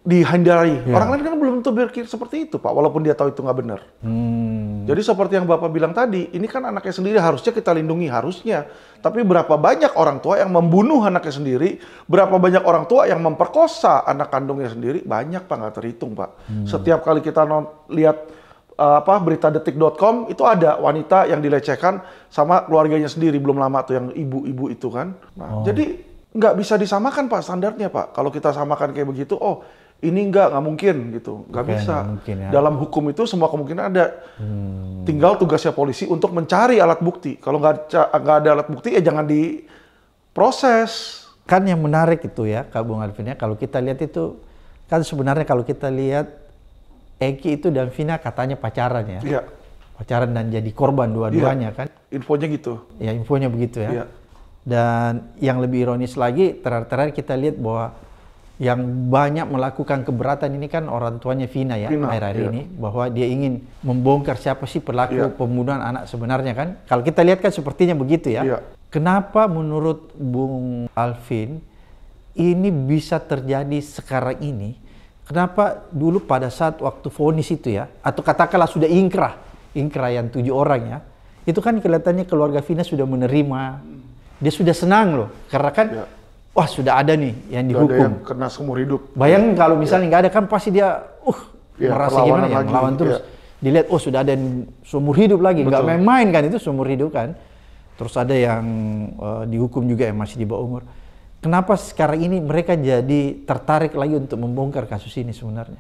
dihindari. Ya. Orang lain kan belum tentu berpikir seperti itu, Pak, walaupun dia tahu itu nggak benar. Hmm. Jadi seperti yang Bapak bilang tadi, ini kan anaknya sendiri harusnya kita lindungi, harusnya. Tapi berapa banyak orang tua yang membunuh anaknya sendiri, berapa banyak orang tua yang memperkosa anak kandungnya sendiri, banyak Pak, nggak terhitung, Pak. Hmm. Setiap kali kita non lihat eh, apa berita detik.com itu ada wanita yang dilecehkan sama keluarganya sendiri belum lama tuh yang ibu-ibu itu kan. Nah, oh. jadi nggak bisa disamakan Pak standarnya Pak. Kalau kita samakan kayak begitu, oh ini enggak nggak mungkin gitu nggak okay, bisa mungkin, ya. dalam hukum itu semua kemungkinan ada hmm. tinggal tugasnya polisi untuk mencari alat bukti kalau nggak ada alat bukti ya jangan diproses kan yang menarik itu ya Kak Bung Alvin ya kalau kita lihat itu kan sebenarnya kalau kita lihat Eki itu dan Vina katanya pacaran ya iya. pacaran dan jadi korban dua-duanya iya. kan infonya gitu ya infonya begitu ya iya. dan yang lebih ironis lagi terakhir-terakhir kita lihat bahwa yang banyak melakukan keberatan ini kan orang tuanya Vina ya akhir-akhir iya. ini bahwa dia ingin membongkar siapa sih pelaku iya. pembunuhan anak sebenarnya kan kalau kita lihat kan sepertinya begitu ya iya. kenapa menurut Bung Alvin ini bisa terjadi sekarang ini kenapa dulu pada saat waktu vonis itu ya atau katakanlah sudah ingkrah ingkrah yang tujuh orang ya itu kan kelihatannya keluarga Vina sudah menerima dia sudah senang loh karena kan wah sudah ada nih yang dihukum. Ada yang kena seumur hidup. Bayangin iya. kalau misalnya iya. nggak ya. ada kan pasti dia uh ya, merasa gimana ya melawan terus. Ya. Dilihat oh sudah ada yang seumur hidup lagi, nggak main-main kan itu seumur hidup kan. Terus ada yang uh, dihukum juga yang masih di bawah umur. Kenapa sekarang ini mereka jadi tertarik lagi untuk membongkar kasus ini sebenarnya?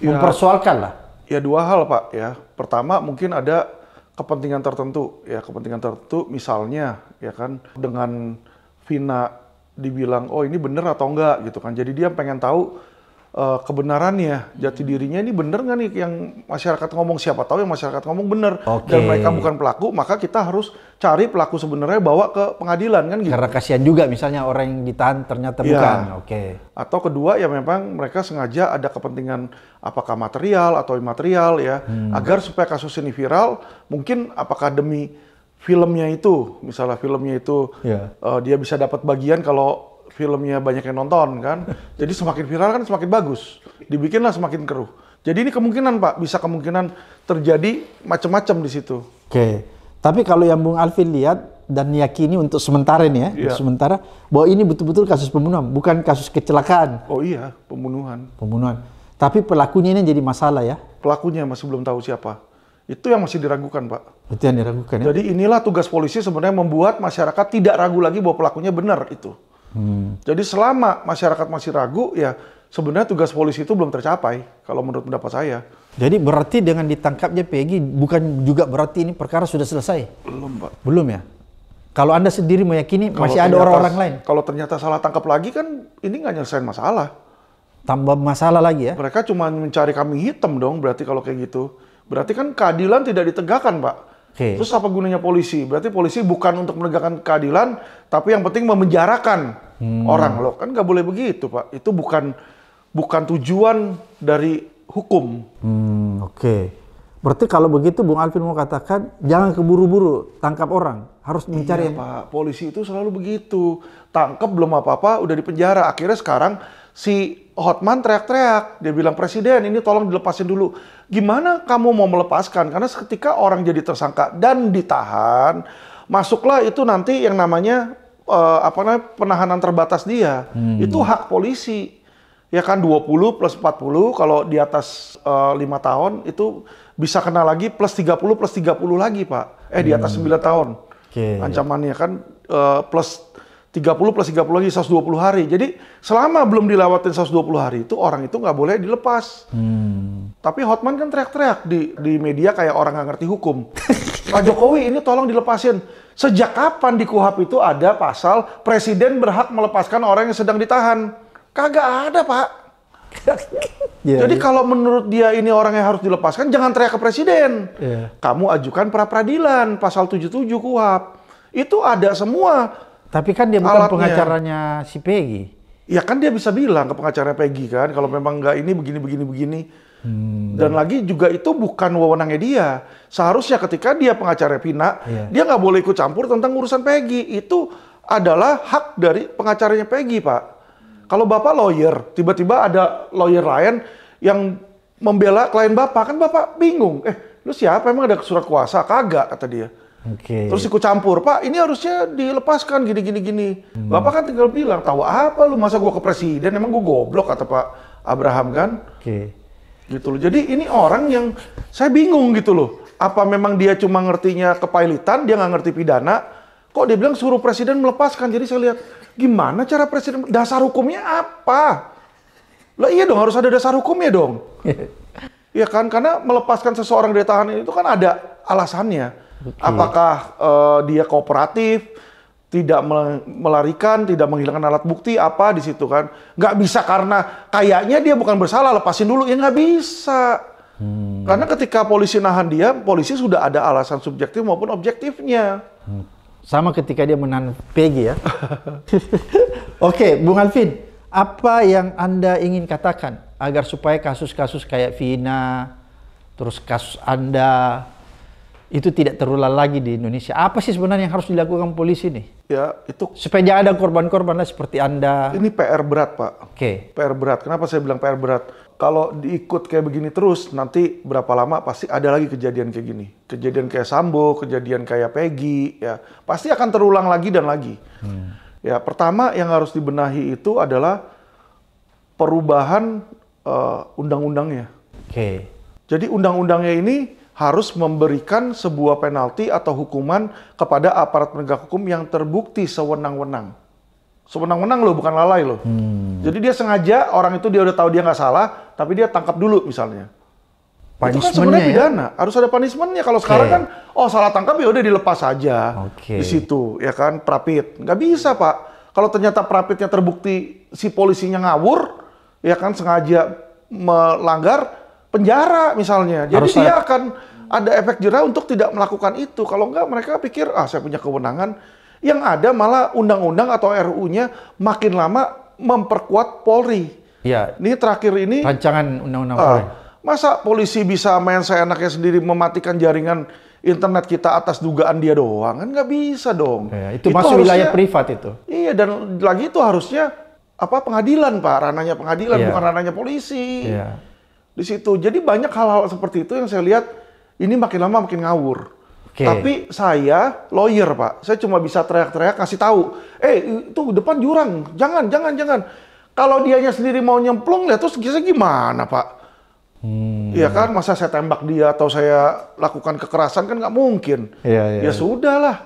Ya, Mempersoalkan lah. Ya dua hal Pak ya. Pertama mungkin ada kepentingan tertentu ya kepentingan tertentu misalnya ya kan dengan Vina dibilang oh ini bener atau enggak gitu kan. Jadi dia pengen tahu uh, kebenarannya, jati hmm. dirinya ini bener nggak nih yang masyarakat ngomong siapa tahu yang masyarakat ngomong bener okay. dan mereka bukan pelaku, maka kita harus cari pelaku sebenarnya bawa ke pengadilan kan gitu. Karena kasihan juga misalnya orang yang ditahan ternyata ya. Oke. Okay. Atau kedua ya memang mereka sengaja ada kepentingan apakah material atau imaterial ya hmm. agar supaya kasus ini viral, mungkin apakah demi filmnya itu, misalnya filmnya itu yeah. Iya. uh, dia bisa dapat bagian kalau filmnya banyak yang nonton kan. Jadi semakin viral kan semakin bagus. Dibikinlah semakin keruh. Jadi ini kemungkinan Pak, bisa kemungkinan terjadi macam-macam di situ. Oke. Okay. Tapi kalau yang Bung Alvin lihat dan yakini untuk sementara ini ya, yeah. sementara bahwa ini betul-betul kasus pembunuhan, bukan kasus kecelakaan. Oh iya, pembunuhan. Pembunuhan. Tapi pelakunya ini jadi masalah ya. Pelakunya masih belum tahu siapa. Itu yang masih diragukan, Pak. Itu yang diragukan ya. Jadi inilah tugas polisi sebenarnya membuat masyarakat tidak ragu lagi bahwa pelakunya benar itu. Hmm. Jadi selama masyarakat masih ragu, ya sebenarnya tugas polisi itu belum tercapai kalau menurut pendapat saya. Jadi berarti dengan ditangkapnya Peggy bukan juga berarti ini perkara sudah selesai? Belum, Pak. Belum ya? Kalau Anda sendiri meyakini kalau masih ada orang-orang lain? Kalau ternyata salah tangkap lagi kan ini nggak nyelesain masalah. Tambah masalah lagi ya? Mereka cuma mencari kami hitam dong berarti kalau kayak gitu Berarti kan keadilan tidak ditegakkan, Pak. Okay. Terus apa gunanya polisi? Berarti polisi bukan untuk menegakkan keadilan, tapi yang penting memenjarakan hmm. orang loh. Kan nggak boleh begitu, Pak. Itu bukan bukan tujuan dari hukum. Hmm, oke. Okay. Berarti kalau begitu Bung Alvin mau katakan jangan keburu-buru tangkap orang, harus mencari. Iya, Pak, polisi itu selalu begitu. Tangkap belum apa-apa udah dipenjara. Akhirnya sekarang si Hotman teriak-teriak, dia bilang presiden ini tolong dilepasin dulu. Gimana kamu mau melepaskan? Karena ketika orang jadi tersangka dan ditahan, masuklah itu nanti yang namanya uh, apa namanya penahanan terbatas dia. Hmm. Itu hak polisi. Ya kan 20 plus 40 kalau di atas uh, eh, 5 tahun itu bisa kena lagi plus 30 plus 30 lagi, Pak. Eh di atas 9 hmm. tahun. Okay, ya. Ancamannya kan uh, plus 30 plus 30 lagi 120 hari. Jadi selama belum dua 120 hari itu orang itu nggak boleh dilepas. Hmm. Tapi Hotman kan teriak-teriak di di media kayak orang nggak ngerti hukum. Pak Jokowi ini tolong dilepasin. Sejak kapan di KUHAP itu ada pasal presiden berhak melepaskan orang yang sedang ditahan? Kagak ada, Pak. yeah, Jadi yeah. kalau menurut dia ini orang yang harus dilepaskan, jangan teriak ke presiden. Yeah. Kamu ajukan pra peradilan pasal 77 KUHAP. Itu ada semua tapi kan dia bukan alatnya. pengacaranya si Peggy. Ya kan dia bisa bilang ke pengacaranya Peggy kan kalau memang nggak ini begini begini begini. Hmm, dan lagi juga itu bukan wewenangnya dia. Seharusnya ketika dia pengacara Pina, iya. dia nggak boleh ikut campur tentang urusan Peggy. Itu adalah hak dari pengacaranya Peggy, Pak. Kalau Bapak lawyer, tiba-tiba ada lawyer lain yang membela klien Bapak, kan Bapak bingung. Eh, lu siapa? Emang ada surat kuasa? Kagak, kata dia. Okay. Terus ikut campur, Pak ini harusnya dilepaskan gini gini gini. Hmm. Bapak kan tinggal bilang, tahu apa lu masa gua ke presiden emang gua goblok kata Pak Abraham kan? Oke. Okay. Gitu loh. Jadi ini orang yang saya bingung gitu loh. Apa memang dia cuma ngertinya kepailitan, dia nggak ngerti pidana? Kok dia bilang suruh presiden melepaskan? Jadi saya lihat gimana cara presiden dasar hukumnya apa? Lah iya dong harus ada dasar hukumnya dong. Iya kan karena melepaskan seseorang dari tahanan itu kan ada alasannya. Okay. Apakah uh, dia kooperatif, tidak melarikan, tidak menghilangkan alat bukti apa di situ kan? Nggak bisa karena kayaknya dia bukan bersalah, lepasin dulu ya nggak bisa. Hmm. Karena ketika polisi nahan dia, polisi sudah ada alasan subjektif maupun objektifnya. Hmm. Sama ketika dia menahan Peggy ya. Oke, Bung Alvin, apa yang Anda ingin katakan agar supaya kasus-kasus kayak Vina, terus kasus Anda, itu tidak terulang lagi di Indonesia. Apa sih sebenarnya yang harus dilakukan polisi nih? Ya, itu supaya ada korban-korban seperti Anda. Ini PR berat, Pak. Oke. Okay. PR berat. Kenapa saya bilang PR berat? Kalau diikut kayak begini terus, nanti berapa lama pasti ada lagi kejadian kayak gini. Kejadian kayak Sambo, kejadian kayak Peggy, ya. Pasti akan terulang lagi dan lagi. Hmm. Ya, pertama yang harus dibenahi itu adalah perubahan uh, undang-undangnya. Oke. Okay. Jadi undang-undangnya ini harus memberikan sebuah penalti atau hukuman kepada aparat penegak hukum yang terbukti sewenang-wenang. Sewenang-wenang loh, bukan lalai loh. Hmm. Jadi dia sengaja orang itu dia udah tahu dia nggak salah, tapi dia tangkap dulu misalnya. Itu kan sebenarnya ya? pidana, ya? harus ada punishmentnya. Kalau okay. sekarang kan, oh salah tangkap ya udah dilepas aja okay. di situ, ya kan prapit. Nggak bisa pak. Kalau ternyata prapitnya terbukti si polisinya ngawur, ya kan sengaja melanggar penjara misalnya. Jadi harus dia akan ada efek jerah untuk tidak melakukan itu. Kalau enggak mereka pikir, ah saya punya kewenangan. Yang ada malah undang-undang atau RU-nya makin lama memperkuat Polri. Ya. Ini terakhir ini. Rancangan undang-undang uh, Polri. Masa polisi bisa main seenaknya sendiri mematikan jaringan internet kita atas dugaan dia doang? Kan nggak bisa dong. Ya, itu, itu masuk wilayah privat itu. Iya, dan lagi itu harusnya apa pengadilan Pak, rananya pengadilan, ya. bukan rananya polisi. Ya. Di situ. Jadi banyak hal-hal seperti itu yang saya lihat ini makin lama makin ngawur. Okay. Tapi saya lawyer pak, saya cuma bisa teriak-teriak kasih tahu, eh itu depan jurang, jangan, jangan, jangan. Kalau dianya sendiri mau nyemplung, ya terus saya gimana pak? Hmm. Iya kan, masa saya tembak dia atau saya lakukan kekerasan kan nggak mungkin. Iya, yeah, Ya iya. sudahlah.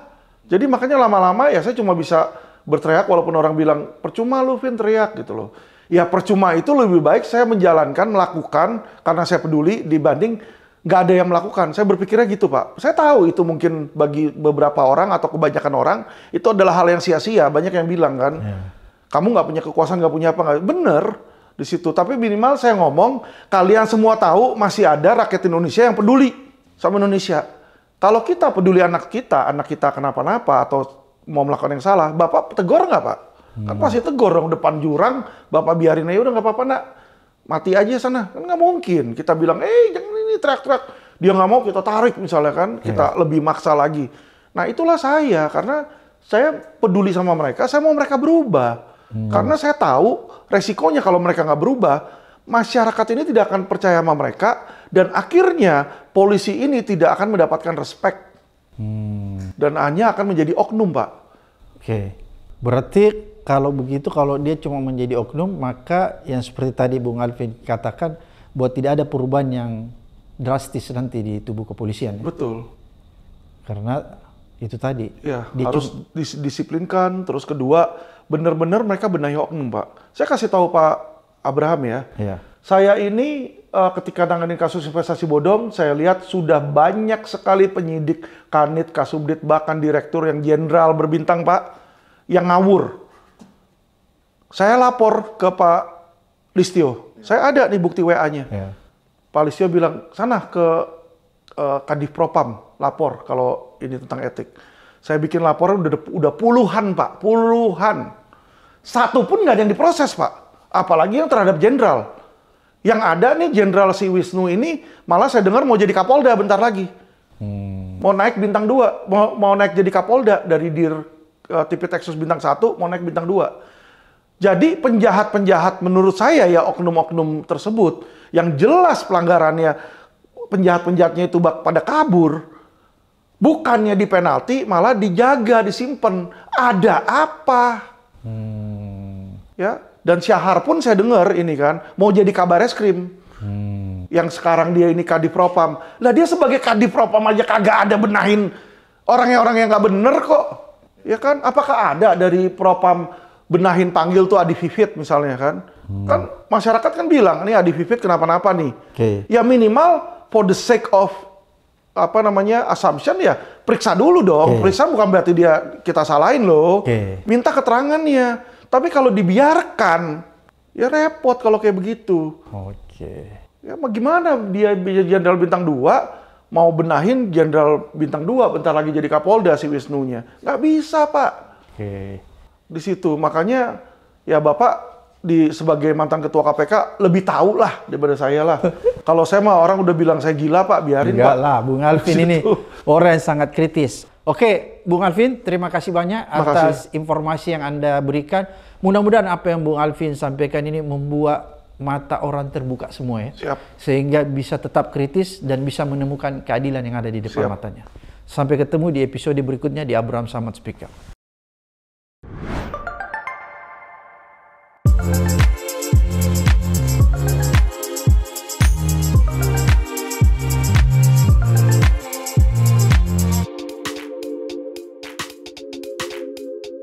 Jadi makanya lama-lama ya saya cuma bisa berteriak walaupun orang bilang percuma lu Vin teriak gitu loh. Ya percuma itu lebih baik saya menjalankan melakukan karena saya peduli dibanding nggak ada yang melakukan. Saya berpikirnya gitu pak. Saya tahu itu mungkin bagi beberapa orang atau kebanyakan orang itu adalah hal yang sia-sia. Banyak yang bilang kan, yeah. kamu nggak punya kekuasaan, nggak punya apa nggak. Bener di situ. Tapi minimal saya ngomong, kalian semua tahu masih ada rakyat Indonesia yang peduli sama Indonesia. Kalau kita peduli anak kita, anak kita kenapa-napa atau mau melakukan yang salah, bapak tegur nggak pak? Kan hmm. Kan pasti tegur dong depan jurang, bapak biarin aja udah nggak apa-apa nak mati aja sana kan nggak mungkin kita bilang eh jangan ini teriak-teriak dia nggak mau kita tarik misalnya kan kita hmm. lebih maksa lagi nah itulah saya karena saya peduli sama mereka saya mau mereka berubah hmm. karena saya tahu resikonya kalau mereka nggak berubah masyarakat ini tidak akan percaya sama mereka dan akhirnya polisi ini tidak akan mendapatkan respect hmm. dan hanya akan menjadi oknum pak oke okay. berarti kalau begitu kalau dia cuma menjadi oknum maka yang seperti tadi Bung Alvin katakan buat tidak ada perubahan yang drastis nanti di tubuh kepolisian. Ya. Betul. Karena itu tadi. Ya, dia harus dis disiplinkan. Terus kedua, benar-benar mereka benahi oknum, Pak. Saya kasih tahu Pak Abraham ya. ya. Saya ini uh, ketika nanganin kasus investasi bodong, saya lihat sudah banyak sekali penyidik, kanit, kasubdit, bahkan direktur yang jenderal berbintang, Pak, yang ngawur saya lapor ke Pak Listio. Ya. Saya ada nih bukti WA-nya. Ya. Pak Listio bilang, sana ke uh, Kadif Propam, lapor kalau ini tentang etik. Saya bikin laporan udah, udah puluhan, Pak. Puluhan. Satu pun nggak ada yang diproses, Pak. Apalagi yang terhadap jenderal. Yang ada nih jenderal si Wisnu ini, malah saya dengar mau jadi Kapolda bentar lagi. Hmm. Mau naik bintang 2, mau, mau naik jadi Kapolda dari dir uh, eh, TV Texas bintang 1, mau naik bintang 2. Jadi penjahat-penjahat menurut saya ya oknum-oknum tersebut yang jelas pelanggarannya penjahat-penjahatnya itu pada kabur bukannya di penalti malah dijaga disimpan ada apa hmm. ya dan Syahar pun saya dengar ini kan mau jadi kabar eskrim hmm. yang sekarang dia ini kadif propam lah dia sebagai kadif propam aja kagak ada benahin orangnya orang yang nggak bener kok ya kan apakah ada dari propam benahin panggil tuh Adi Vivit misalnya kan. Hmm. Kan masyarakat kan bilang, ini Adi Vivit kenapa-napa nih. Okay. Ya minimal for the sake of apa namanya assumption ya periksa dulu dong. Okay. Periksa bukan berarti dia kita salahin loh. Okay. Minta keterangannya. Tapi kalau dibiarkan ya repot kalau kayak begitu. Oke. Okay. Ya mau gimana dia jenderal bintang 2 mau benahin jenderal bintang 2 bentar lagi jadi Kapolda si Wisnunya. Nggak bisa, Pak. Oke. Okay di situ. Makanya ya Bapak di sebagai mantan ketua KPK lebih tahu lah daripada saya lah. Kalau saya mah orang udah bilang saya gila Pak, biarin Enggak Pak. lah, Bung Alvin ini orang yang sangat kritis. Oke, Bung Alvin, terima kasih banyak Makasih. atas informasi yang Anda berikan. Mudah-mudahan apa yang Bung Alvin sampaikan ini membuat mata orang terbuka semua ya. Siap. Sehingga bisa tetap kritis dan bisa menemukan keadilan yang ada di depan Siap. matanya. Sampai ketemu di episode berikutnya di Abraham Samad Speaker Thank you.